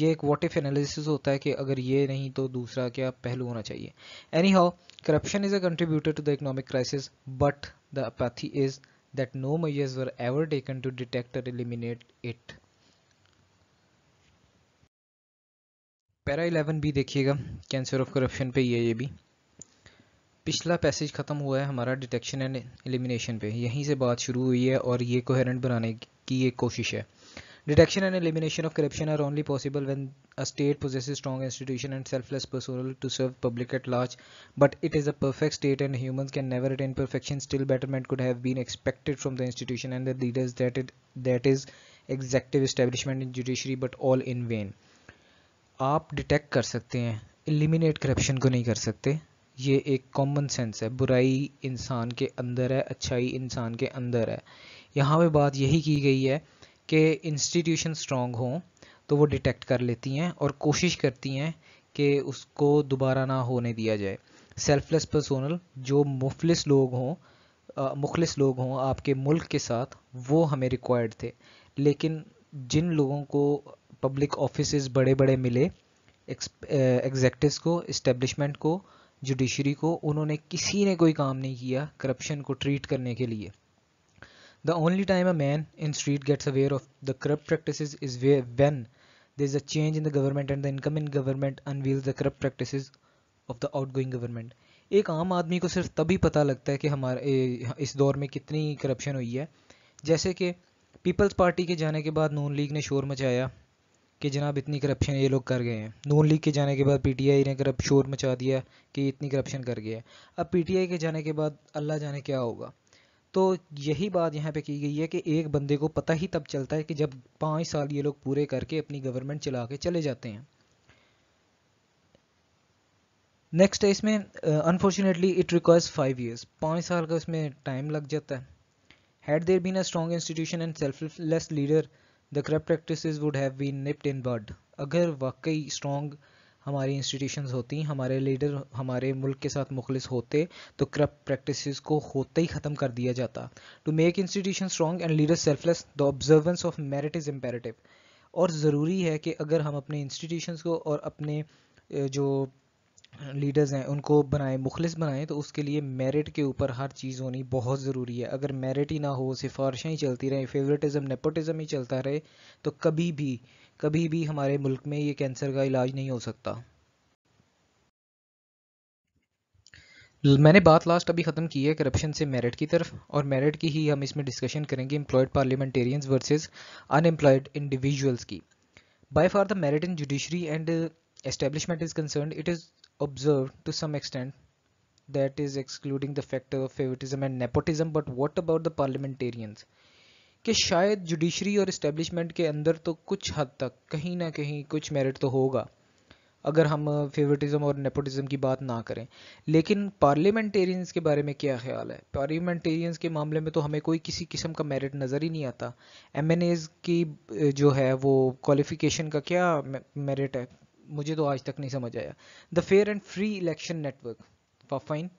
ये एक वॉट इफ एनालिसिस होता है कि अगर ये नहीं तो दूसरा क्या पहलू होना चाहिए anyhow corruption is a contributor to the economic crisis but the apathy is that no measures were ever taken to detect और एलिमिनेट इट पैरा 11 भी देखिएगा कैंसर ऑफ करप्शन पे ये ये भी पिछला पैसेज ख़त्म हुआ है हमारा डिटेक्शन एंड एलिमिनेशन पे यहीं से बात शुरू हुई है और ये कोहेरेंट बनाने की एक कोशिश है Detection and elimination of corruption are only possible when a state possesses strong institution and selfless personnel to serve public at large. But it is a perfect state and humans can never attain perfection. Still betterment could have been expected from the institution and the leaders that it that is executive establishment in judiciary but all in vain आप detect कर सकते हैं eliminate corruption को नहीं कर सकते ये एक कॉमन सेंस है बुराई इंसान के अंदर है अच्छाई इंसान के अंदर है यहाँ पे बात यही की गई है के इंस्टीट्यूशन स्ट्रांग हों तो वो डिटेक्ट कर लेती हैं और कोशिश करती हैं कि उसको दोबारा ना होने दिया जाए सेल्फलेस पर्सोनल जो मुफलिस लोग हों मुखलिस लोग हों आपके मुल्क के साथ वो हमें रिक्वायर्ड थे लेकिन जिन लोगों को पब्लिक ऑफिस बड़े बड़े मिले एग्जेक्टिव को इस्टेब्लिशमेंट को जुडिशरी को उन्होंने किसी ने कोई काम नहीं किया करप्शन को ट्रीट करने के लिए The only time a man in street gets aware of the corrupt practices is where, when there is a change in the government and the incoming government unveils the corrupt practices of the outgoing government. एक आम आदमी को सिर्फ तभी पता लगता है कि हमारे इस दौर में कितनी करप्शन हुई है जैसे कि पीपल्स पार्टी के जाने के बाद नून लीग ने शोर मचाया कि जनाब इतनी करप्शन ये लोग कर गए हैं नून लीग के जाने के बाद पीटीआई ने करप शोर मचा दिया कि इतनी करप्शन कर गया है अब पीटीआई के जाने के बाद अल्लाह जाने क्या होगा तो यही बात यहाँ पे की गई है कि एक बंदे को पता ही तब चलता है कि जब पाँच साल ये लोग पूरे करके अपनी गवर्नमेंट चला के चले जाते हैं नेक्स्ट है इसमें unfortunately it requires five years पाँच साल का इसमें टाइम लग जाता है had there been a strong institution and selfless leader the corrupt practice would have been nipped in bud अगर वाकई स्ट्रॉन्ग हमारी इंस्टीट्यूशंस होती हमारे लीडर हमारे मुल्क के साथ मुखलिस होते तो करप्ट प्रैक्टिस को होते ही ख़त्म कर दिया जाता to make institution strong and leader selfless the observance of merit is imperative और ज़रूरी है कि अगर हम अपने इंस्टीट्यूशंस को और अपने जो लीडर्स हैं उनको बनाएं मुखलिस बनाएं तो उसके लिए मेरिट के ऊपर हर चीज़ होनी बहुत ज़रूरी है अगर मेरिट ही ना हो सिफारिशें ही चलती रहें फेवरेटिज़म नेपोटिज़म ही चलता रहे तो कभी भी कभी भी हमारे मुल्क में ये कैंसर का इलाज नहीं हो सकता मैंने बात लास्ट अभी ख़त्म की है करप्शन से मेरिट की तरफ और मेरिट की ही हम इसमें डिस्कशन करेंगे employed parliamentarians versus unemployed individuals की by far the merit in judiciary and establishment is concern it is observe to some extent that is excluding the factor of favouritism and nepotism but what about the parliamentarians कि शायद judiciary और establishment के अंदर तो कुछ हद तक कहीं ना कहीं कुछ मेरिट तो होगा अगर हम फेवरेटिज्म और नेपोटिज्म की बात ना करें लेकिन पार्लियामेंटेरियंस के बारे में क्या ख्याल है पार्लियामेंटेरियंस के मामले में तो हमें कोई किसी किस्म का मेरिट नज़र ही नहीं आता एम की जो है वो क्वालिफिकेशन का क्या मेरिट है मुझे तो आज तक नहीं समझ आया the fair and free election network fine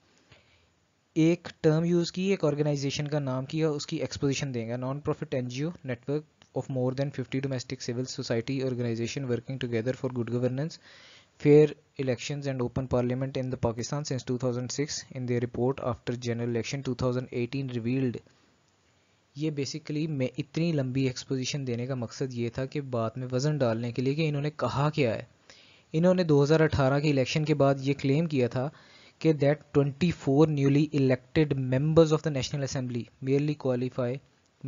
एक टर्म यूज़ की एक ऑर्गेनाइजेशन का नाम किया उसकी एक्सपोजिशन देंगे non profit NGO network of more than 50 domestic civil society organization working together for good governance fair elections and open parliament in the Pakistan since 2006 in the report after general election 2018 revealed ये basically मैं इतनी लंबी exposition देने का मकसद ये था कि बाद में वज़न डालने के लिए कि इन्होंने कहा क्या है इन्होंने 2018 के इलेक्शन के बाद ये क्लेम किया था के that 24 newly elected members of the national assembly merely qualify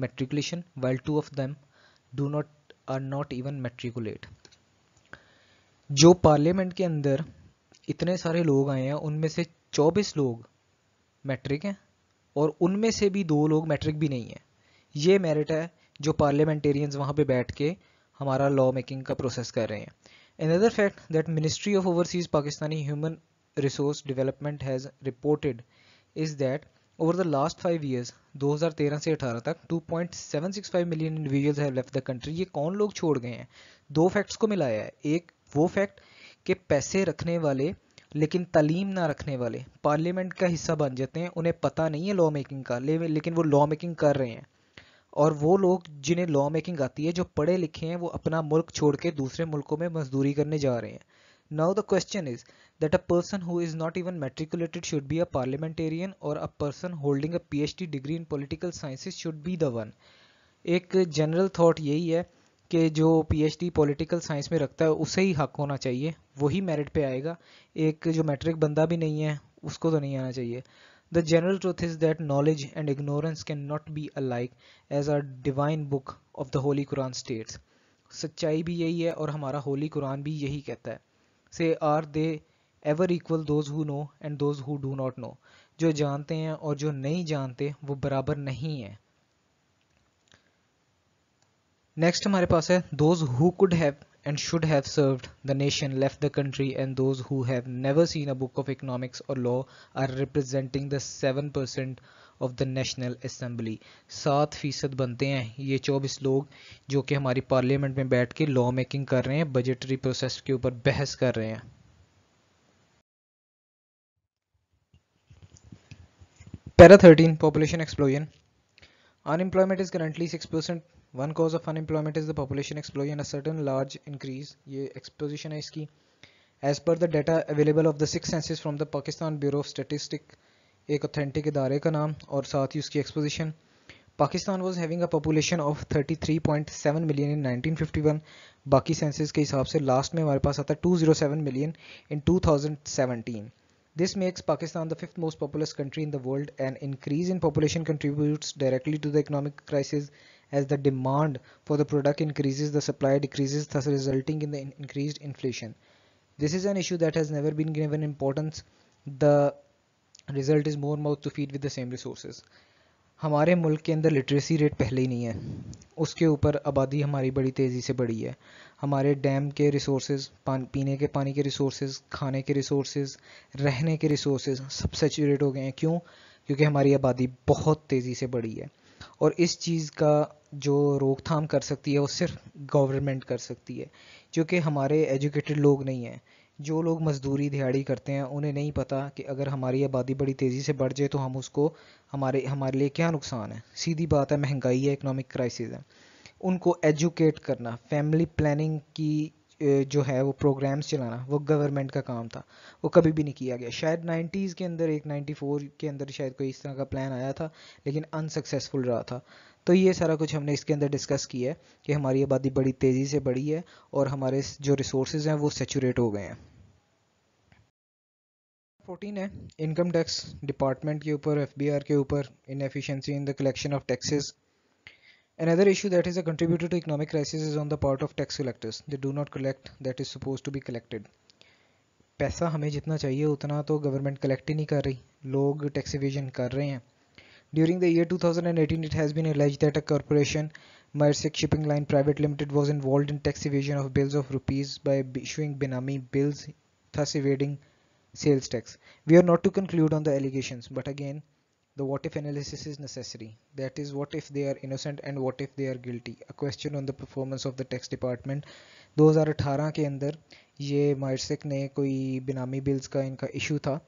matriculation while two of them do not are not even matriculate जो पार्लियामेंट के अंदर इतने सारे लोग आए हैं उनमें से 24 लोग मैट्रिक हैं और उनमें से भी दो लोग मैट्रिक भी नहीं है ये मेरिट है जो पार्लियामेंटेरियंस वहाँ पे बैठ के हमारा लॉ मेकिंग का प्रोसेस कर रहे हैं another fact that ministry of overseas Pakistani human resource development has reported is that over the last five years 2013 से 18 तक 2.765 million individuals have left the country ये कौन लोग छोड़ गए हैं दो फैक्ट्स को मिलाया है एक वो फैक्ट के पैसे रखने वाले लेकिन तालीम ना रखने वाले पार्लियामेंट का हिस्सा बन जाते हैं उन्हें पता नहीं है लॉ मेकिंग का ले, लेकिन वो लॉ मेकिंग कर रहे हैं और वो लोग जिन्हें लॉ मेकिंग आती है जो पढ़े लिखे हैं वो अपना मुल्क छोड़ के दूसरे मुल्कों में मजदूरी करने जा रहे हैं now the question is that a person who is not even matriculated should be a parliamentarian और a person holding a P H D degree in political sciences should be the one एक general thought यही है कि जो P H D political science में रखता है उसे ही हक होना चाहिए वही मेरिट पर आएगा एक जो मैट्रिक बंदा भी नहीं है उसको तो नहीं आना चाहिए the general truth is that knowledge and ignorance can not be alike as a divine book of the holy Quran states सच्चाई भी यही है और हमारा होली कुरान भी यही कहता है say are they ever equal those who know and those who do not know जो जानते हैं और जो नहीं जानते वो बराबर नहीं है नेक्स्ट हमारे पास है those who could have and should have served the nation left the country and those who have never seen a book of economics और law are representing the seven percent of the national assembly सात फीसद बनते हैं ये चौबीस लोग जो कि हमारी पार्लियामेंट में बैठ के लॉ मेकिंग कर रहे हैं बजटरी प्रोसेस के ऊपर बहस कर रहे हैं Para 13 Population Explosion Unemployment is currently 6%. One cause of unemployment is the population explosion, a certain large increase. ये exposition है इसकी. As per the data available of the six census from the Pakistan Bureau of Statistics, एक authentic इदारे का नाम और साथ ही उसकी exposition. Pakistan was having a population of 33.7 million in 1951. बाकी census के हिसाब से last में हमारे पास आता 207 million in 2017. This makes Pakistan the fifth most populous country in the world and increase in population contributes directly to the economic crisis as the demand for the product increases, the supply decreases, thus resulting in the in increased inflation. This is an issue that has never been given importance. The result is more mouths to feed with the same resources. हमारे मुल्क के अंदर literacy rate पहले ही नहीं है उसके ऊपर आबादी हमारी बड़ी तेज़ी से बढ़ी है हमारे डैम के रिसोर्स पान पीने के पानी के रिसोर्स खाने के रिसोर्स रहने के रिसोर्स सब सेचूरेट हो गए हैं क्यों क्योंकि हमारी आबादी बहुत तेज़ी से बढ़ी है और इस चीज़ का जो रोकथाम कर सकती है वो सिर्फ गवर्नमेंट कर सकती है क्योंकि हमारे एजुकेटेड लोग नहीं हैं जो लोग मज़दूरी दिहाड़ी करते हैं उन्हें नहीं पता कि अगर हमारी आबादी बड़ी तेज़ी से बढ़ जाए तो हम उसको हमारे हमारे लिए क्या नुकसान है सीधी बात है महंगाई है इकोनॉमिक क्राइसिस है उनको एजुकेट करना फैमिली प्लानिंग की जो है वो प्रोग्राम्स चलाना वो गवर्नमेंट का काम था वो कभी भी नहीं किया गया शायद 90s के अंदर एक 94 के अंदर शायद कोई इस तरह का प्लान आया था लेकिन अनसक्सेसफुल रहा था तो ये सारा कुछ हमने इसके अंदर डिस्कस किया है कि हमारी आबादी बड़ी तेज़ी से बढ़ी है और हमारे जो रिसोर्स हैं वो सेचूरेट हो गए हैं फोर्टीन है इनकम टैक्स डिपार्टमेंट के ऊपर एफबीआर के ऊपर inefficiency in the collection of taxes an other issue is is contributor to economic crisis is on the part of tax collectors they do not collect that is suppose to be collected पैसा हमें जितना चाहिए उतना तो government collect ही नहीं कर रही लोग टैक्स इवेजन कर रहे हैं During the year 2018, it has been alleged that a corporation, Maersk Shipping Line Private Limited, was involved in tax evasion of bills of rupees by issuing Benami bills, thus evading sales tax. We are not to conclude on the allegations, but again, the what if analysis is necessary. That is, what if they are innocent and what if they are guilty? A question on the performance of the tax department. 2018 के अंदर ये मायरसेक ने कोई बिनामी bills का इनका issue था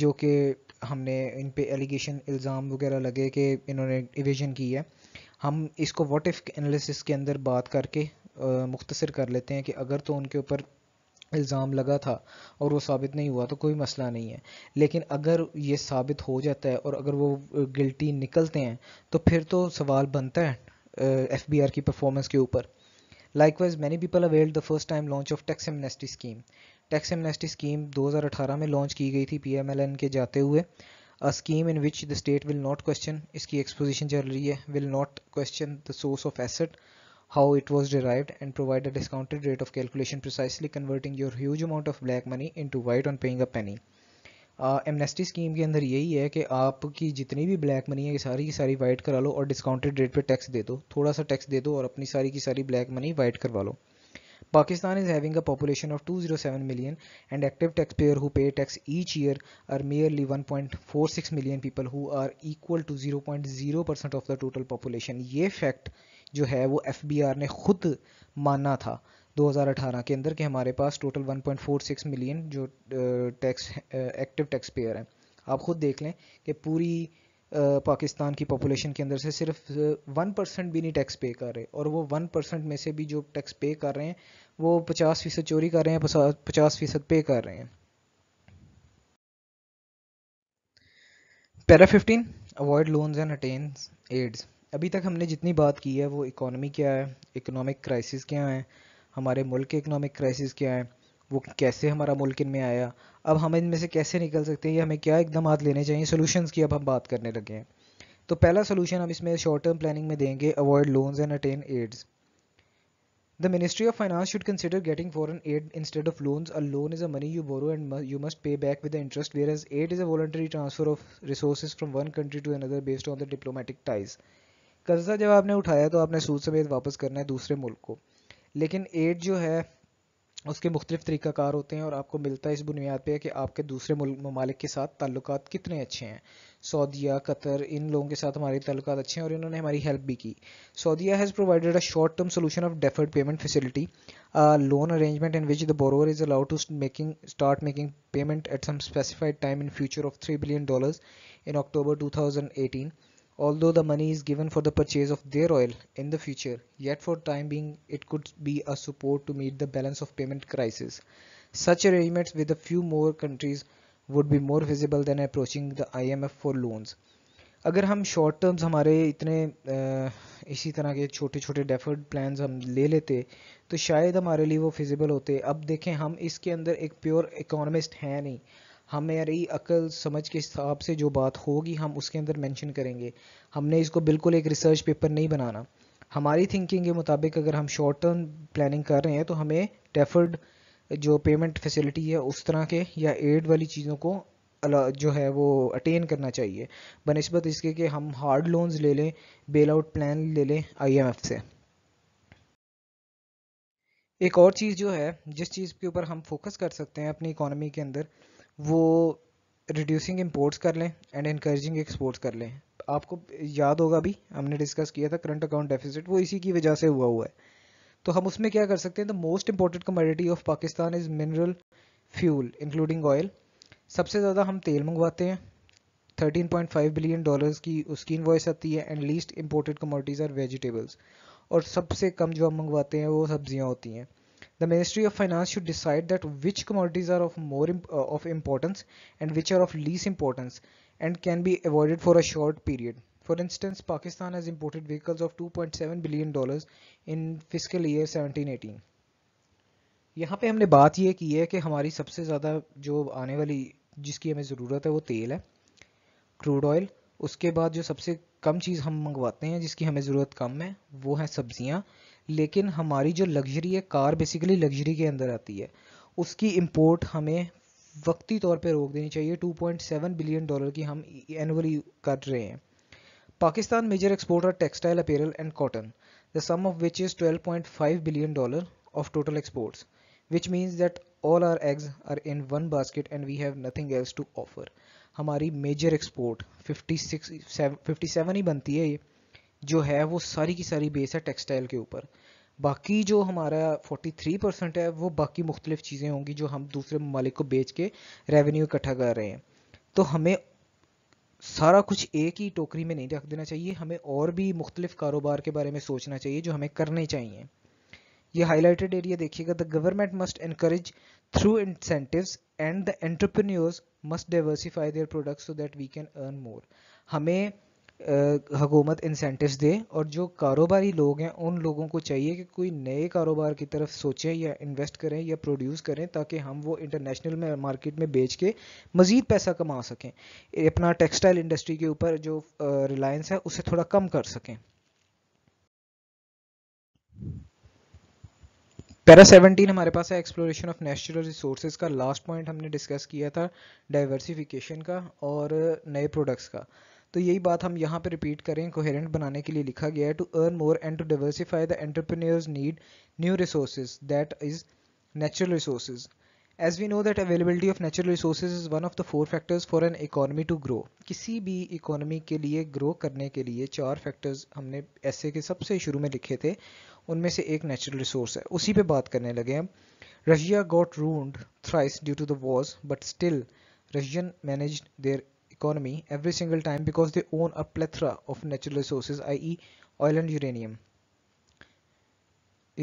जो कि हमने इन पे एलिगेशन इल्ज़ाम वगैरह लगे कि इन्होंने इविजन की है हम इसको वॉट इफ़ एनालिसिस के अंदर बात करके मुख्तर कर लेते हैं कि अगर तो उनके ऊपर इल्ज़ाम लगा था और वो साबित नहीं हुआ तो कोई मसला नहीं है लेकिन अगर ये साबित हो जाता है और अगर वो गिल्टी निकलते हैं तो फिर तो सवाल बनता है एफ बी आर की परफॉर्मेंस के ऊपर likewise many people availed the first time launch of tax amnesty scheme tax amnesty scheme 2018 में लॉन्च की गई थी पीएमएलएन के जाते हुए a scheme in which the state will not question इसकी एक्सपोजिशन चल रही है will not question the source of asset how it was derived and provide discounted rate of calculation calculation converting your huge amount of black money money to white on paying a penny amnesty scheme के अंदर यही है कि आपकी जितनी भी black money है ये सारी की सारी वाइट करा लो और डिस्काउंटेड रेट पे टैक्स दे दो थोड़ा सा टैक्स दे दो और अपनी सारी की सारी ब्लैक मनी वाइट करवा लो Pakistan is having a population of 207 million and active taxpayer who pay tax each year are merely 1.46 million people who are equal to 0.0% of the total population. ये fact जो है वो FBR ने खुद माना था 2018 के अंदर कि हमारे पास टोटल 1.46 मिलियन जो टैक्स एक्टिव टैक्स पेयर हैं आप खुद देख लें कि पूरी पाकिस्तान की पॉपुलेशन के अंदर से सिर्फ वन परसेंट भी नहीं टैक्स पे कर रहे और वो वन परसेंट में से भी जो टैक्स पे कर रहे हैं वो पचास फीसद चोरी कर रहे हैं पचास फीसद पे कर रहे हैं para fifteen avoid loans and attain aids अभी तक हमने जितनी बात की है वो इकोनॉमी क्या है इकोनॉमिक क्राइसिस क्या है हमारे मुल्क के इकोनॉमिक क्राइसिस क्या है वो कैसे हमारा मुल्क में आया अब हम इनमें से कैसे निकल सकते हैं या हमें क्या इकदाम लेने चाहिए सोल्यूशंस की अब हम बात करने लगे हैं तो पहला सोल्यूशन हम इसमें शॉर्ट टर्म प्लानिंग में देंगे avoid loans and attain aids the ministry of finance should consider getting foreign aid instead of loans a loan is a money you borrow and you must pay back with interest where as aid is a voluntary transfer of resource from one country to another based on the diplomatic ties कर्जा जब आपने उठाया तो आपने सूद समेत वापस करना है दूसरे मुल्क को लेकिन एड जो है उसके मुख्तलिफ तरीक़ाकार होते हैं और आपको मिलता है इस बुनियाद पर कि आपके दूसरे ममालिक के साथ ताल्लुक कितने अच्छे हैं सऊदिया कतर इन लोगों के साथ हमारे तल्लक अच्छे हैं और इन्होंने हमारी हेल्प भी की Saudia has provided a short term solution of deferred payment facility loan arrangement in which the borrower is allowed to making start making payment at some specified time in future of three billion dollars in October two thousand eighteen Although the money is given for the purchase of their oil in the future, yet for time being it could be a support to meet the balance of payment crisis. Such arrangements with a few more countries would be more visible than approaching the IMF for loans. अगर हम short terms हमारे इतने आ, इसी तरह के छोटे छोटे deferred plan हम ले लेते तो शायद हमारे लिए वो फिजिबल होते अब देखें हम इसके अंदर एक प्योर इकोनॉमिस्ट हैं नहीं हमारी अकल समझ के हिसाब से जो बात होगी हम उसके अंदर मेंशन करेंगे हमने इसको बिल्कुल एक रिसर्च पेपर नहीं बनाना हमारी थिंकिंग के मुताबिक अगर हम शॉर्ट टर्म प्लानिंग कर रहे हैं तो हमें डेफर्ड जो पेमेंट फैसिलिटी है उस तरह के या एड वाली चीज़ों को जो है वो अटेन करना चाहिए बनस्बत इसके कि हम हार्ड लोन्स ले लें बेल आउट प्लान ले लें आईएमएफ से एक और चीज़ जो है जिस चीज़ के ऊपर हम फोकस कर सकते हैं अपनी इकोनॉमी के अंदर वो रिड्यूसिंग इम्पोर्ट्स कर लें एंड इनक्रेजिंग एक्सपोर्ट्स कर लें आपको याद होगा भी हमने डिस्कस किया था करंट अकाउंट डेफिसिट वो इसी की वजह से हुआ हुआ है तो हम उसमें क्या कर सकते हैं the most important commodity of Pakistan is mineral fuel including oil सबसे ज़्यादा हम तेल मंगवाते हैं 13.5 बिलियन डॉलर्स की उसकी इन्वॉइस आती है and least imported commodities are vegetables और सबसे कम जो हम मंगवाते हैं वो सब्जियां होती हैं the ministry of finance should decide that which commodities are of more imp uh, of importance and which are of least importance and can be avoided for a short period for instance pakistan has imported vehicles of 2.7 billion dollars in fiscal year 1718 यहाँ पे हमने बात ये की है कि हमारी सबसे ज़्यादा जो आने वाली जिसकी हमें ज़रूरत है वो तेल है क्रूड ऑयल उसके बाद जो सबसे कम चीज़ हम मंगवाते हैं जिसकी हमें ज़रूरत कम है वो है सब्ज़ियाँ लेकिन हमारी जो लग्जरी है कार बेसिकली लग्जरी के अंदर आती है उसकी इम्पोर्ट हमें वक्ती तौर पर रोक देनी चाहिए 2.7 बिलियन डॉलर की हम एनुअली कर रहे हैं Pakistan major exporter textile apparel and cotton of which is which point 12.5 billion dollar of total exports which means that all our eggs are in one basket and we have nothing else to offer हमारी major export 56 57 ही बनती है ये जो है वो सारी की सारी बेस है टेक्सटाइल के ऊपर बाकी जो हमारा 43 परसेंट है वो बाकी मुख्तलिफ चीज़ें होंगी जो हम दूसरे ममालिक को बेच के रेवेन्यू इकट्ठा कर रहे हैं तो हमें सारा कुछ एक ही टोकरी में नहीं रख देना चाहिए हमें और भी मुख्तलिफ कारोबार के बारे में सोचना चाहिए जो हमें करने चाहिए ये हाईलाइटेड एरिया देखिएगा the government must encourage through incentive and the entrepreneurs must diversify their product so that we can earn more हमें हुकूमत इंसेंटिव्स दे और जो कारोबारी लोग हैं उन लोगों को चाहिए कि कोई नए कारोबार की तरफ सोचें या इन्वेस्ट करें या प्रोड्यूस करें ताकि हम वो इंटरनेशनल में मार्केट में बेच के मज़ीद पैसा कमा सकें अपना टेक्सटाइल इंडस्ट्री के ऊपर जो रिलायंस है उसे थोड़ा कम कर सकें पैरा सेवनटीन हमारे पास है एक्सप्लोरेशन ऑफ नेचुरल रिसोर्सेज का लास्ट पॉइंट हमने डिस्कस किया था डाइवर्सिफिकेशन का और नए प्रोडक्ट्स का तो यही बात हम यहाँ पे रिपीट करें कोहेरेंट बनाने के लिए लिखा गया है to earn more and to diversify the entrepreneurs need new resources that is natural resources as we know that availability of natural resources is one of the four factors for an economy to grow किसी भी economy के लिए grow करने के लिए चार factors हमने ऐसे के सबसे शुरू में लिखे थे उनमें से एक नेचुरल रिसोर्स है उसी पे बात करने लगे हम Russia got ruined thrice due to the wars but still Russian manage their economy every single time because they own a plethora of natural resources i.e. oil and uranium.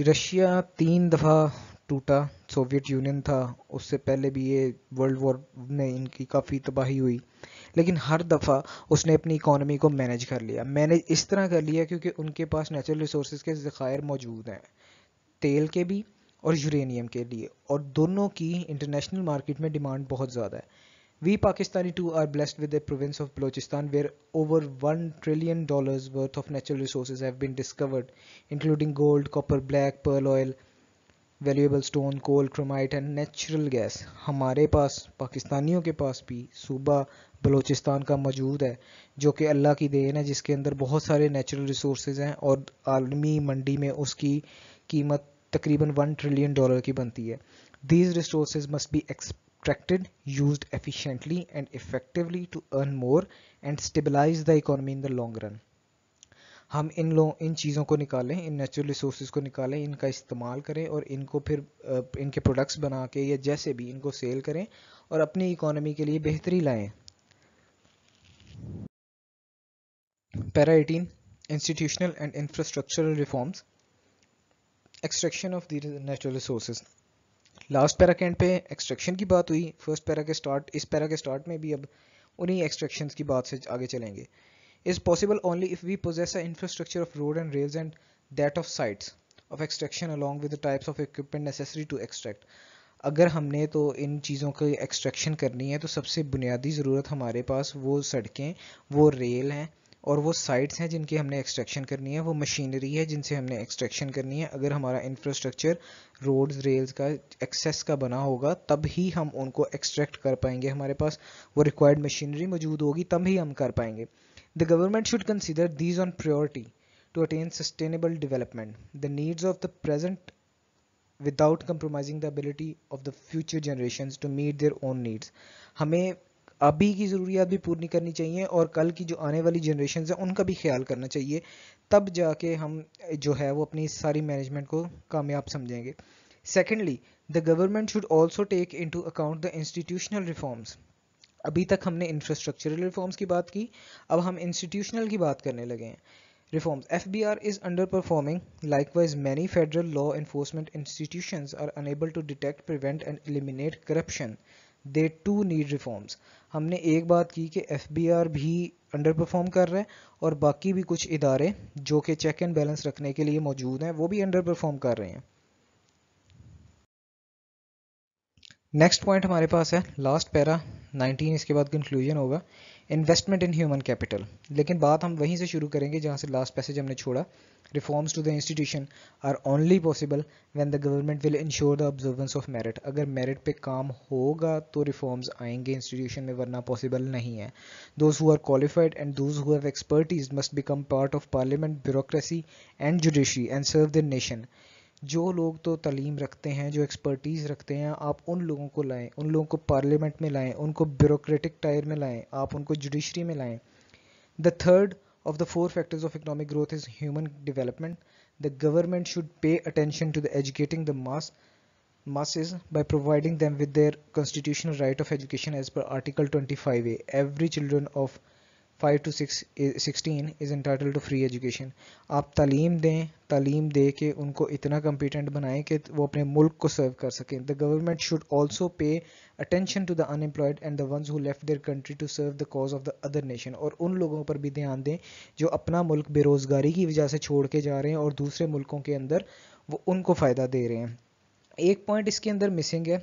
Russia तीन दफ़ा टूटा सोवियत यूनियन था उससे पहले भी ये world war में इनकी काफ़ी तबाही हुई लेकिन हर दफ़ा उसने अपनी इकॉनमी को मैनेज कर लिया मैनेज इस तरह कर लिया क्योंकि उनके पास नेचुरल रिसोर्स के ज़खायर मौजूद हैं तेल के भी और यूरेनियम के लिए और दोनों की इंटरनेशनल मार्केट में डिमांड बहुत ज़्यादा है We Pakistani too are blessed with the province of Balochistan where over 1 trillion dollars worth of natural resources have been discovered including gold, copper, black, pearl oil, valuable stone, coal, chromite and natural gas. Hamare paas Pakistaniyon ke paas bhi suba Balochistan ka maujood hai jo ki Allah ki deen hai jiske andar bahut sare natural resources hain aur aalmi mandi mein uski keemat तकरीबन one trillion dollar की बनती है these resource must be एक्सप extracted used efficiently and effectively to earn more and stabilize the economy in the long run हम इन लोग इन चीज़ों को निकालें इन नेचुरल रिसोर्स को निकालें इनका इस्तेमाल करें और इनको फिर इनके प्रोडक्ट्स बना के या जैसे भी इनको सेल करें और अपनी इकोनॉमी के लिए बेहतरी लाएं para eighteen institutional and infrastructural reforms extraction of the natural resources last para के एंड पे एक्सट्रैक्शन की बात हुई फर्स्ट पैरा के स्टार्ट इस पैरा के स्टार्ट में भी अब उन्हीं एक्सट्रैक्शन की बात से आगे चलेंगे is possible only if we possess a infrastructure of road and rails and that of sites of extraction along with types of equipment necessary to extract अगर हमने तो इन चीज़ों की एक्सट्रैक्शन करनी है तो सबसे बुनियादी ज़रूरत हमारे पास वो सड़कें वो रेल हैं और वो साइट्स हैं जिनकी हमने एक्सट्रैक्शन करनी है वो मशीनरी है जिनसे हमने एक्सट्रैक्शन करनी है अगर हमारा इंफ्रास्ट्रक्चर रोड्स रेल्स का एक्सेस का बना होगा तब ही हम उनको एक्सट्रैक्ट कर पाएंगे हमारे पास वो रिक्वायर्ड मशीनरी मौजूद होगी तब ही हम कर पाएंगे the government should consider these on priority to attain sustainable development the needs of the present without compromising the ability of the future generation to meet their own needs हमें अभी की ज़रूरियात भी पूरी करनी चाहिए और कल की जो आने वाली जनरेशन है उनका भी ख्याल करना चाहिए तब जाके हम जो है वो अपनी सारी मैनेजमेंट को कामयाब समझेंगे secondly the government should also take into account the institutional reforms अभी तक हमने इंफ्रास्ट्रक्चरल रिफॉर्म्स की बात की अब हम इंस्टीट्यूशनल की बात करने लगे हैं reforms F B R is under performing Likewise, many federal law enforcement institution are unable to detect prevent and eliminate corruption they too need reforms हमने एक बात की कि एफ भी अंडर परफॉर्म कर रहा है और बाकी भी कुछ इदारे जो कि चेक एंड बैलेंस रखने के लिए मौजूद हैं वो भी अंडर परफॉर्म कर रहे हैं नेक्स्ट पॉइंट हमारे पास है लास्ट पैरा 19 इसके बाद कंक्लूजन होगा इन्वेस्टमेंट इन ह्यूमन कैपिटल लेकिन बात हम वहीं से शुरू करेंगे जहाँ से लास्ट पैसेज हमने छोड़ा reforms to the institution are only possible when the government will ensure the observance of merit अगर मेरिट पे काम होगा तो रिफॉर्म्स आएंगे इंस्टीट्यूशन में वरना पॉसिबल नहीं है those who are qualified and those who have expertise must become part of parliament bureaucracy and judiciary and serve the nation जो लोग तो तलीम रखते हैं जो एक्सपर्टीज़ रखते हैं आप उन लोगों को लाएं उन लोगों को पार्लियामेंट में लाएं उनको ब्यूरोक्रेटिक टायर में लाएं आप उनको जुडिशरी में लाएं the third of the four factors of economic growth is human development the government should pay attention to the educating the mass masses by providing them with their constitutional right of education as per article twenty five A every children of five to six sixteen is entitled to free education आप तालीम दें तालीम दे के उनको इतना competent बनाएं कि वो अपने मुल्क को सर्व कर सकें the government should also pay attention to the unemployed and the ones who left their country to serve the cause of the other nation और उन लोगों पर भी ध्यान दें जो अपना मुल्क बेरोज़गारी की वजह से छोड़ के जा रहे हैं और दूसरे मुल्कों के अंदर वो उनको फ़ायदा दे रहे हैं एक पॉइंट इसके अंदर मिसिंग है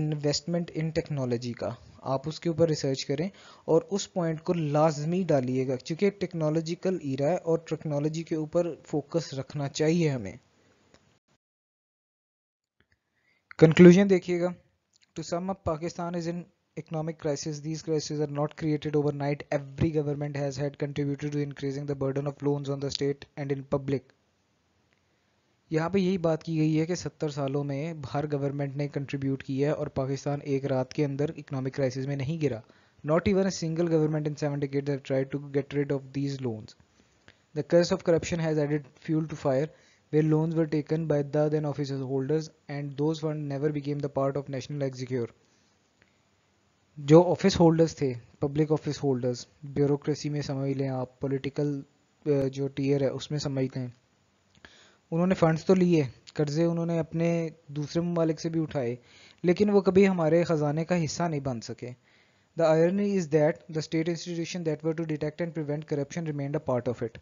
इन्वेस्टमेंट इन टेक्नोलॉजी का आप उसके ऊपर रिसर्च करें और उस पॉइंट को लाजमी डालिएगा क्योंकि टेक्नोलॉजिकल ईरा है और टेक्नोलॉजी के ऊपर फोकस रखना चाहिए हमें कंक्लूजन देखिएगा to sum up Pakistan is in economic crisis these crises are not created overnight every government has had contributed to increasing the burden of loans on the state and in public यहाँ पे यही बात की गई है कि सत्तर सालों में हर गवर्नमेंट ने कंट्रीब्यूट किया है और पाकिस्तान एक रात के अंदर इकोनॉमिक क्राइसिस में नहीं गिरा not even a single government in seven decade that try to get rid of these loans the curse of corruption has added fuel to fire where loans were taken by the then office holders and those fund never became the part of national exchequer जो office holders थे public office holders bureaucracy में समझ लें आप political जो tier है उसमें समझते हैं उन्होंने फंड्स तो लिए कर्ज़े उन्होंने अपने दूसरे ममालिक से भी उठाए लेकिन वो कभी हमारे ख़जाने का हिस्सा नहीं बन सके the irony is that the state institution that were to detect and prevent corruption remained a part of it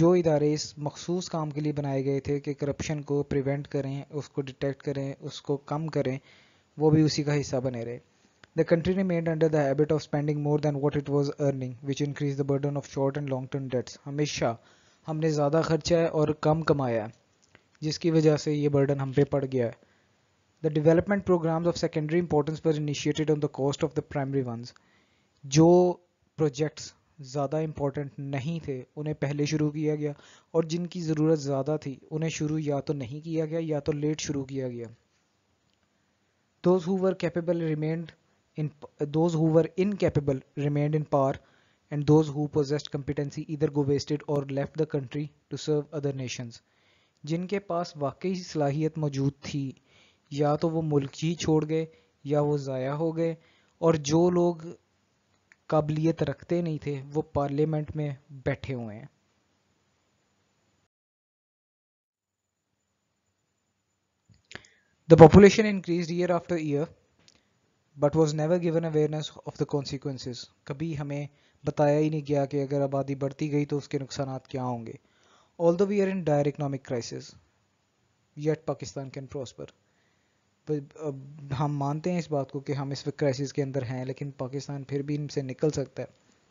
जो इदारे इस मखसूस काम के लिए बनाए गए थे कि करप्शन को प्रिवेंट करें उसको डिटेक्ट करें उसको कम करें वो भी उसी का हिस्सा बने रहे the country made under the habit of spending more than what it was earning which increase the burden of short and long term debts हमेशा हमने ज़्यादा खर्चा है और कम कमाया है जिसकी वजह से ये बर्डन हम पे पड़ गया है the development programs of secondary importance पर initiated on the cost of the primary ones जो प्रोजेक्ट्स ज़्यादा इम्पोर्टेंट नहीं थे उन्हें पहले शुरू किया गया और जिनकी ज़रूरत ज़्यादा थी उन्हें शुरू या तो नहीं किया गया या तो लेट शुरू किया गया दोज हुपेबल कैपेबल रिमेंड इन दोज हुपेबल incapable remained in power and those who possessed competency either go wasted or left the country to serve other nations. jinke paas waqai salahiyat maujood thi ya to wo mulk hi chhod gaye ya wo zaya ho gaye aur jo log qabiliyat rakhte nahi the wo parliament mein baithe hue hain The population increased year after year but was never given awareness of the consequences. kabhi hame बताया ही नहीं गया कि अगर आबादी बढ़ती गई तो उसके नुकसान क्या होंगे all we are in dire economic crisis yet Pakistan can prosper हम मानते हैं इस बात को कि हम इस क्राइसिस के अंदर हैं लेकिन पाकिस्तान फिर भी इनसे निकल सकता है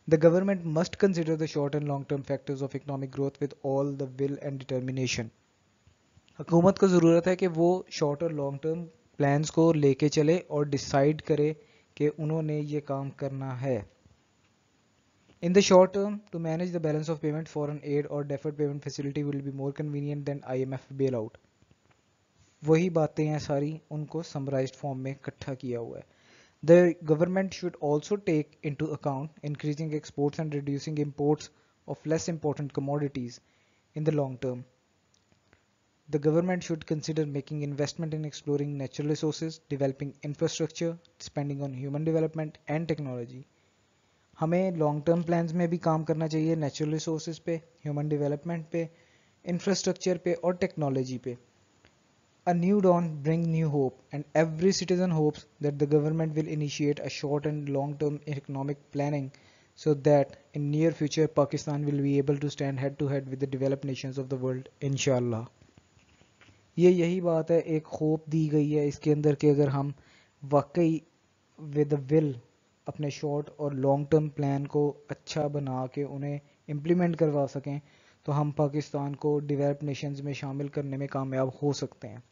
the government must consider the short and long term factors of economic growth with all the will and determination हुकूमत को ज़रूरत है कि वो शॉर्ट और लॉन्ग टर्म प्लान्स को लेके चले और डिसाइड करे कि उन्होंने ये काम करना है In the short term, to manage the balance of payment for an aid or deferred payment facility will be more convenient than IMF bailout. वही बातें हैं सारी उनको समराइज्ड फॉर्म में इकट्ठा किया हुआ है The government should also take into account increasing exports and reducing imports of less important commodities in the long term. The government should consider making investment in exploring natural resources, developing infrastructure, spending on human development and technology. हमें long term plan में भी काम करना चाहिए natural resources पे human development पे infrastructure पे और टेक्नोलॉजी पे a new dawn bring new hope and every citizen hopes that the government will initiate a short and long term economic planning so that in near future Pakistan will be able to stand head to head with the develop nations of the world इनशाला ये यही बात है एक hope दी गई है इसके अंदर कि अगर हम वाकई विद विल अपने शॉर्ट और लॉन्ग टर्म प्लान को अच्छा बना के उन्हें इम्प्लीमेंट करवा सकें तो हम पाकिस्तान को डेवलप्ड नेशंस में शामिल करने में कामयाब हो सकते हैं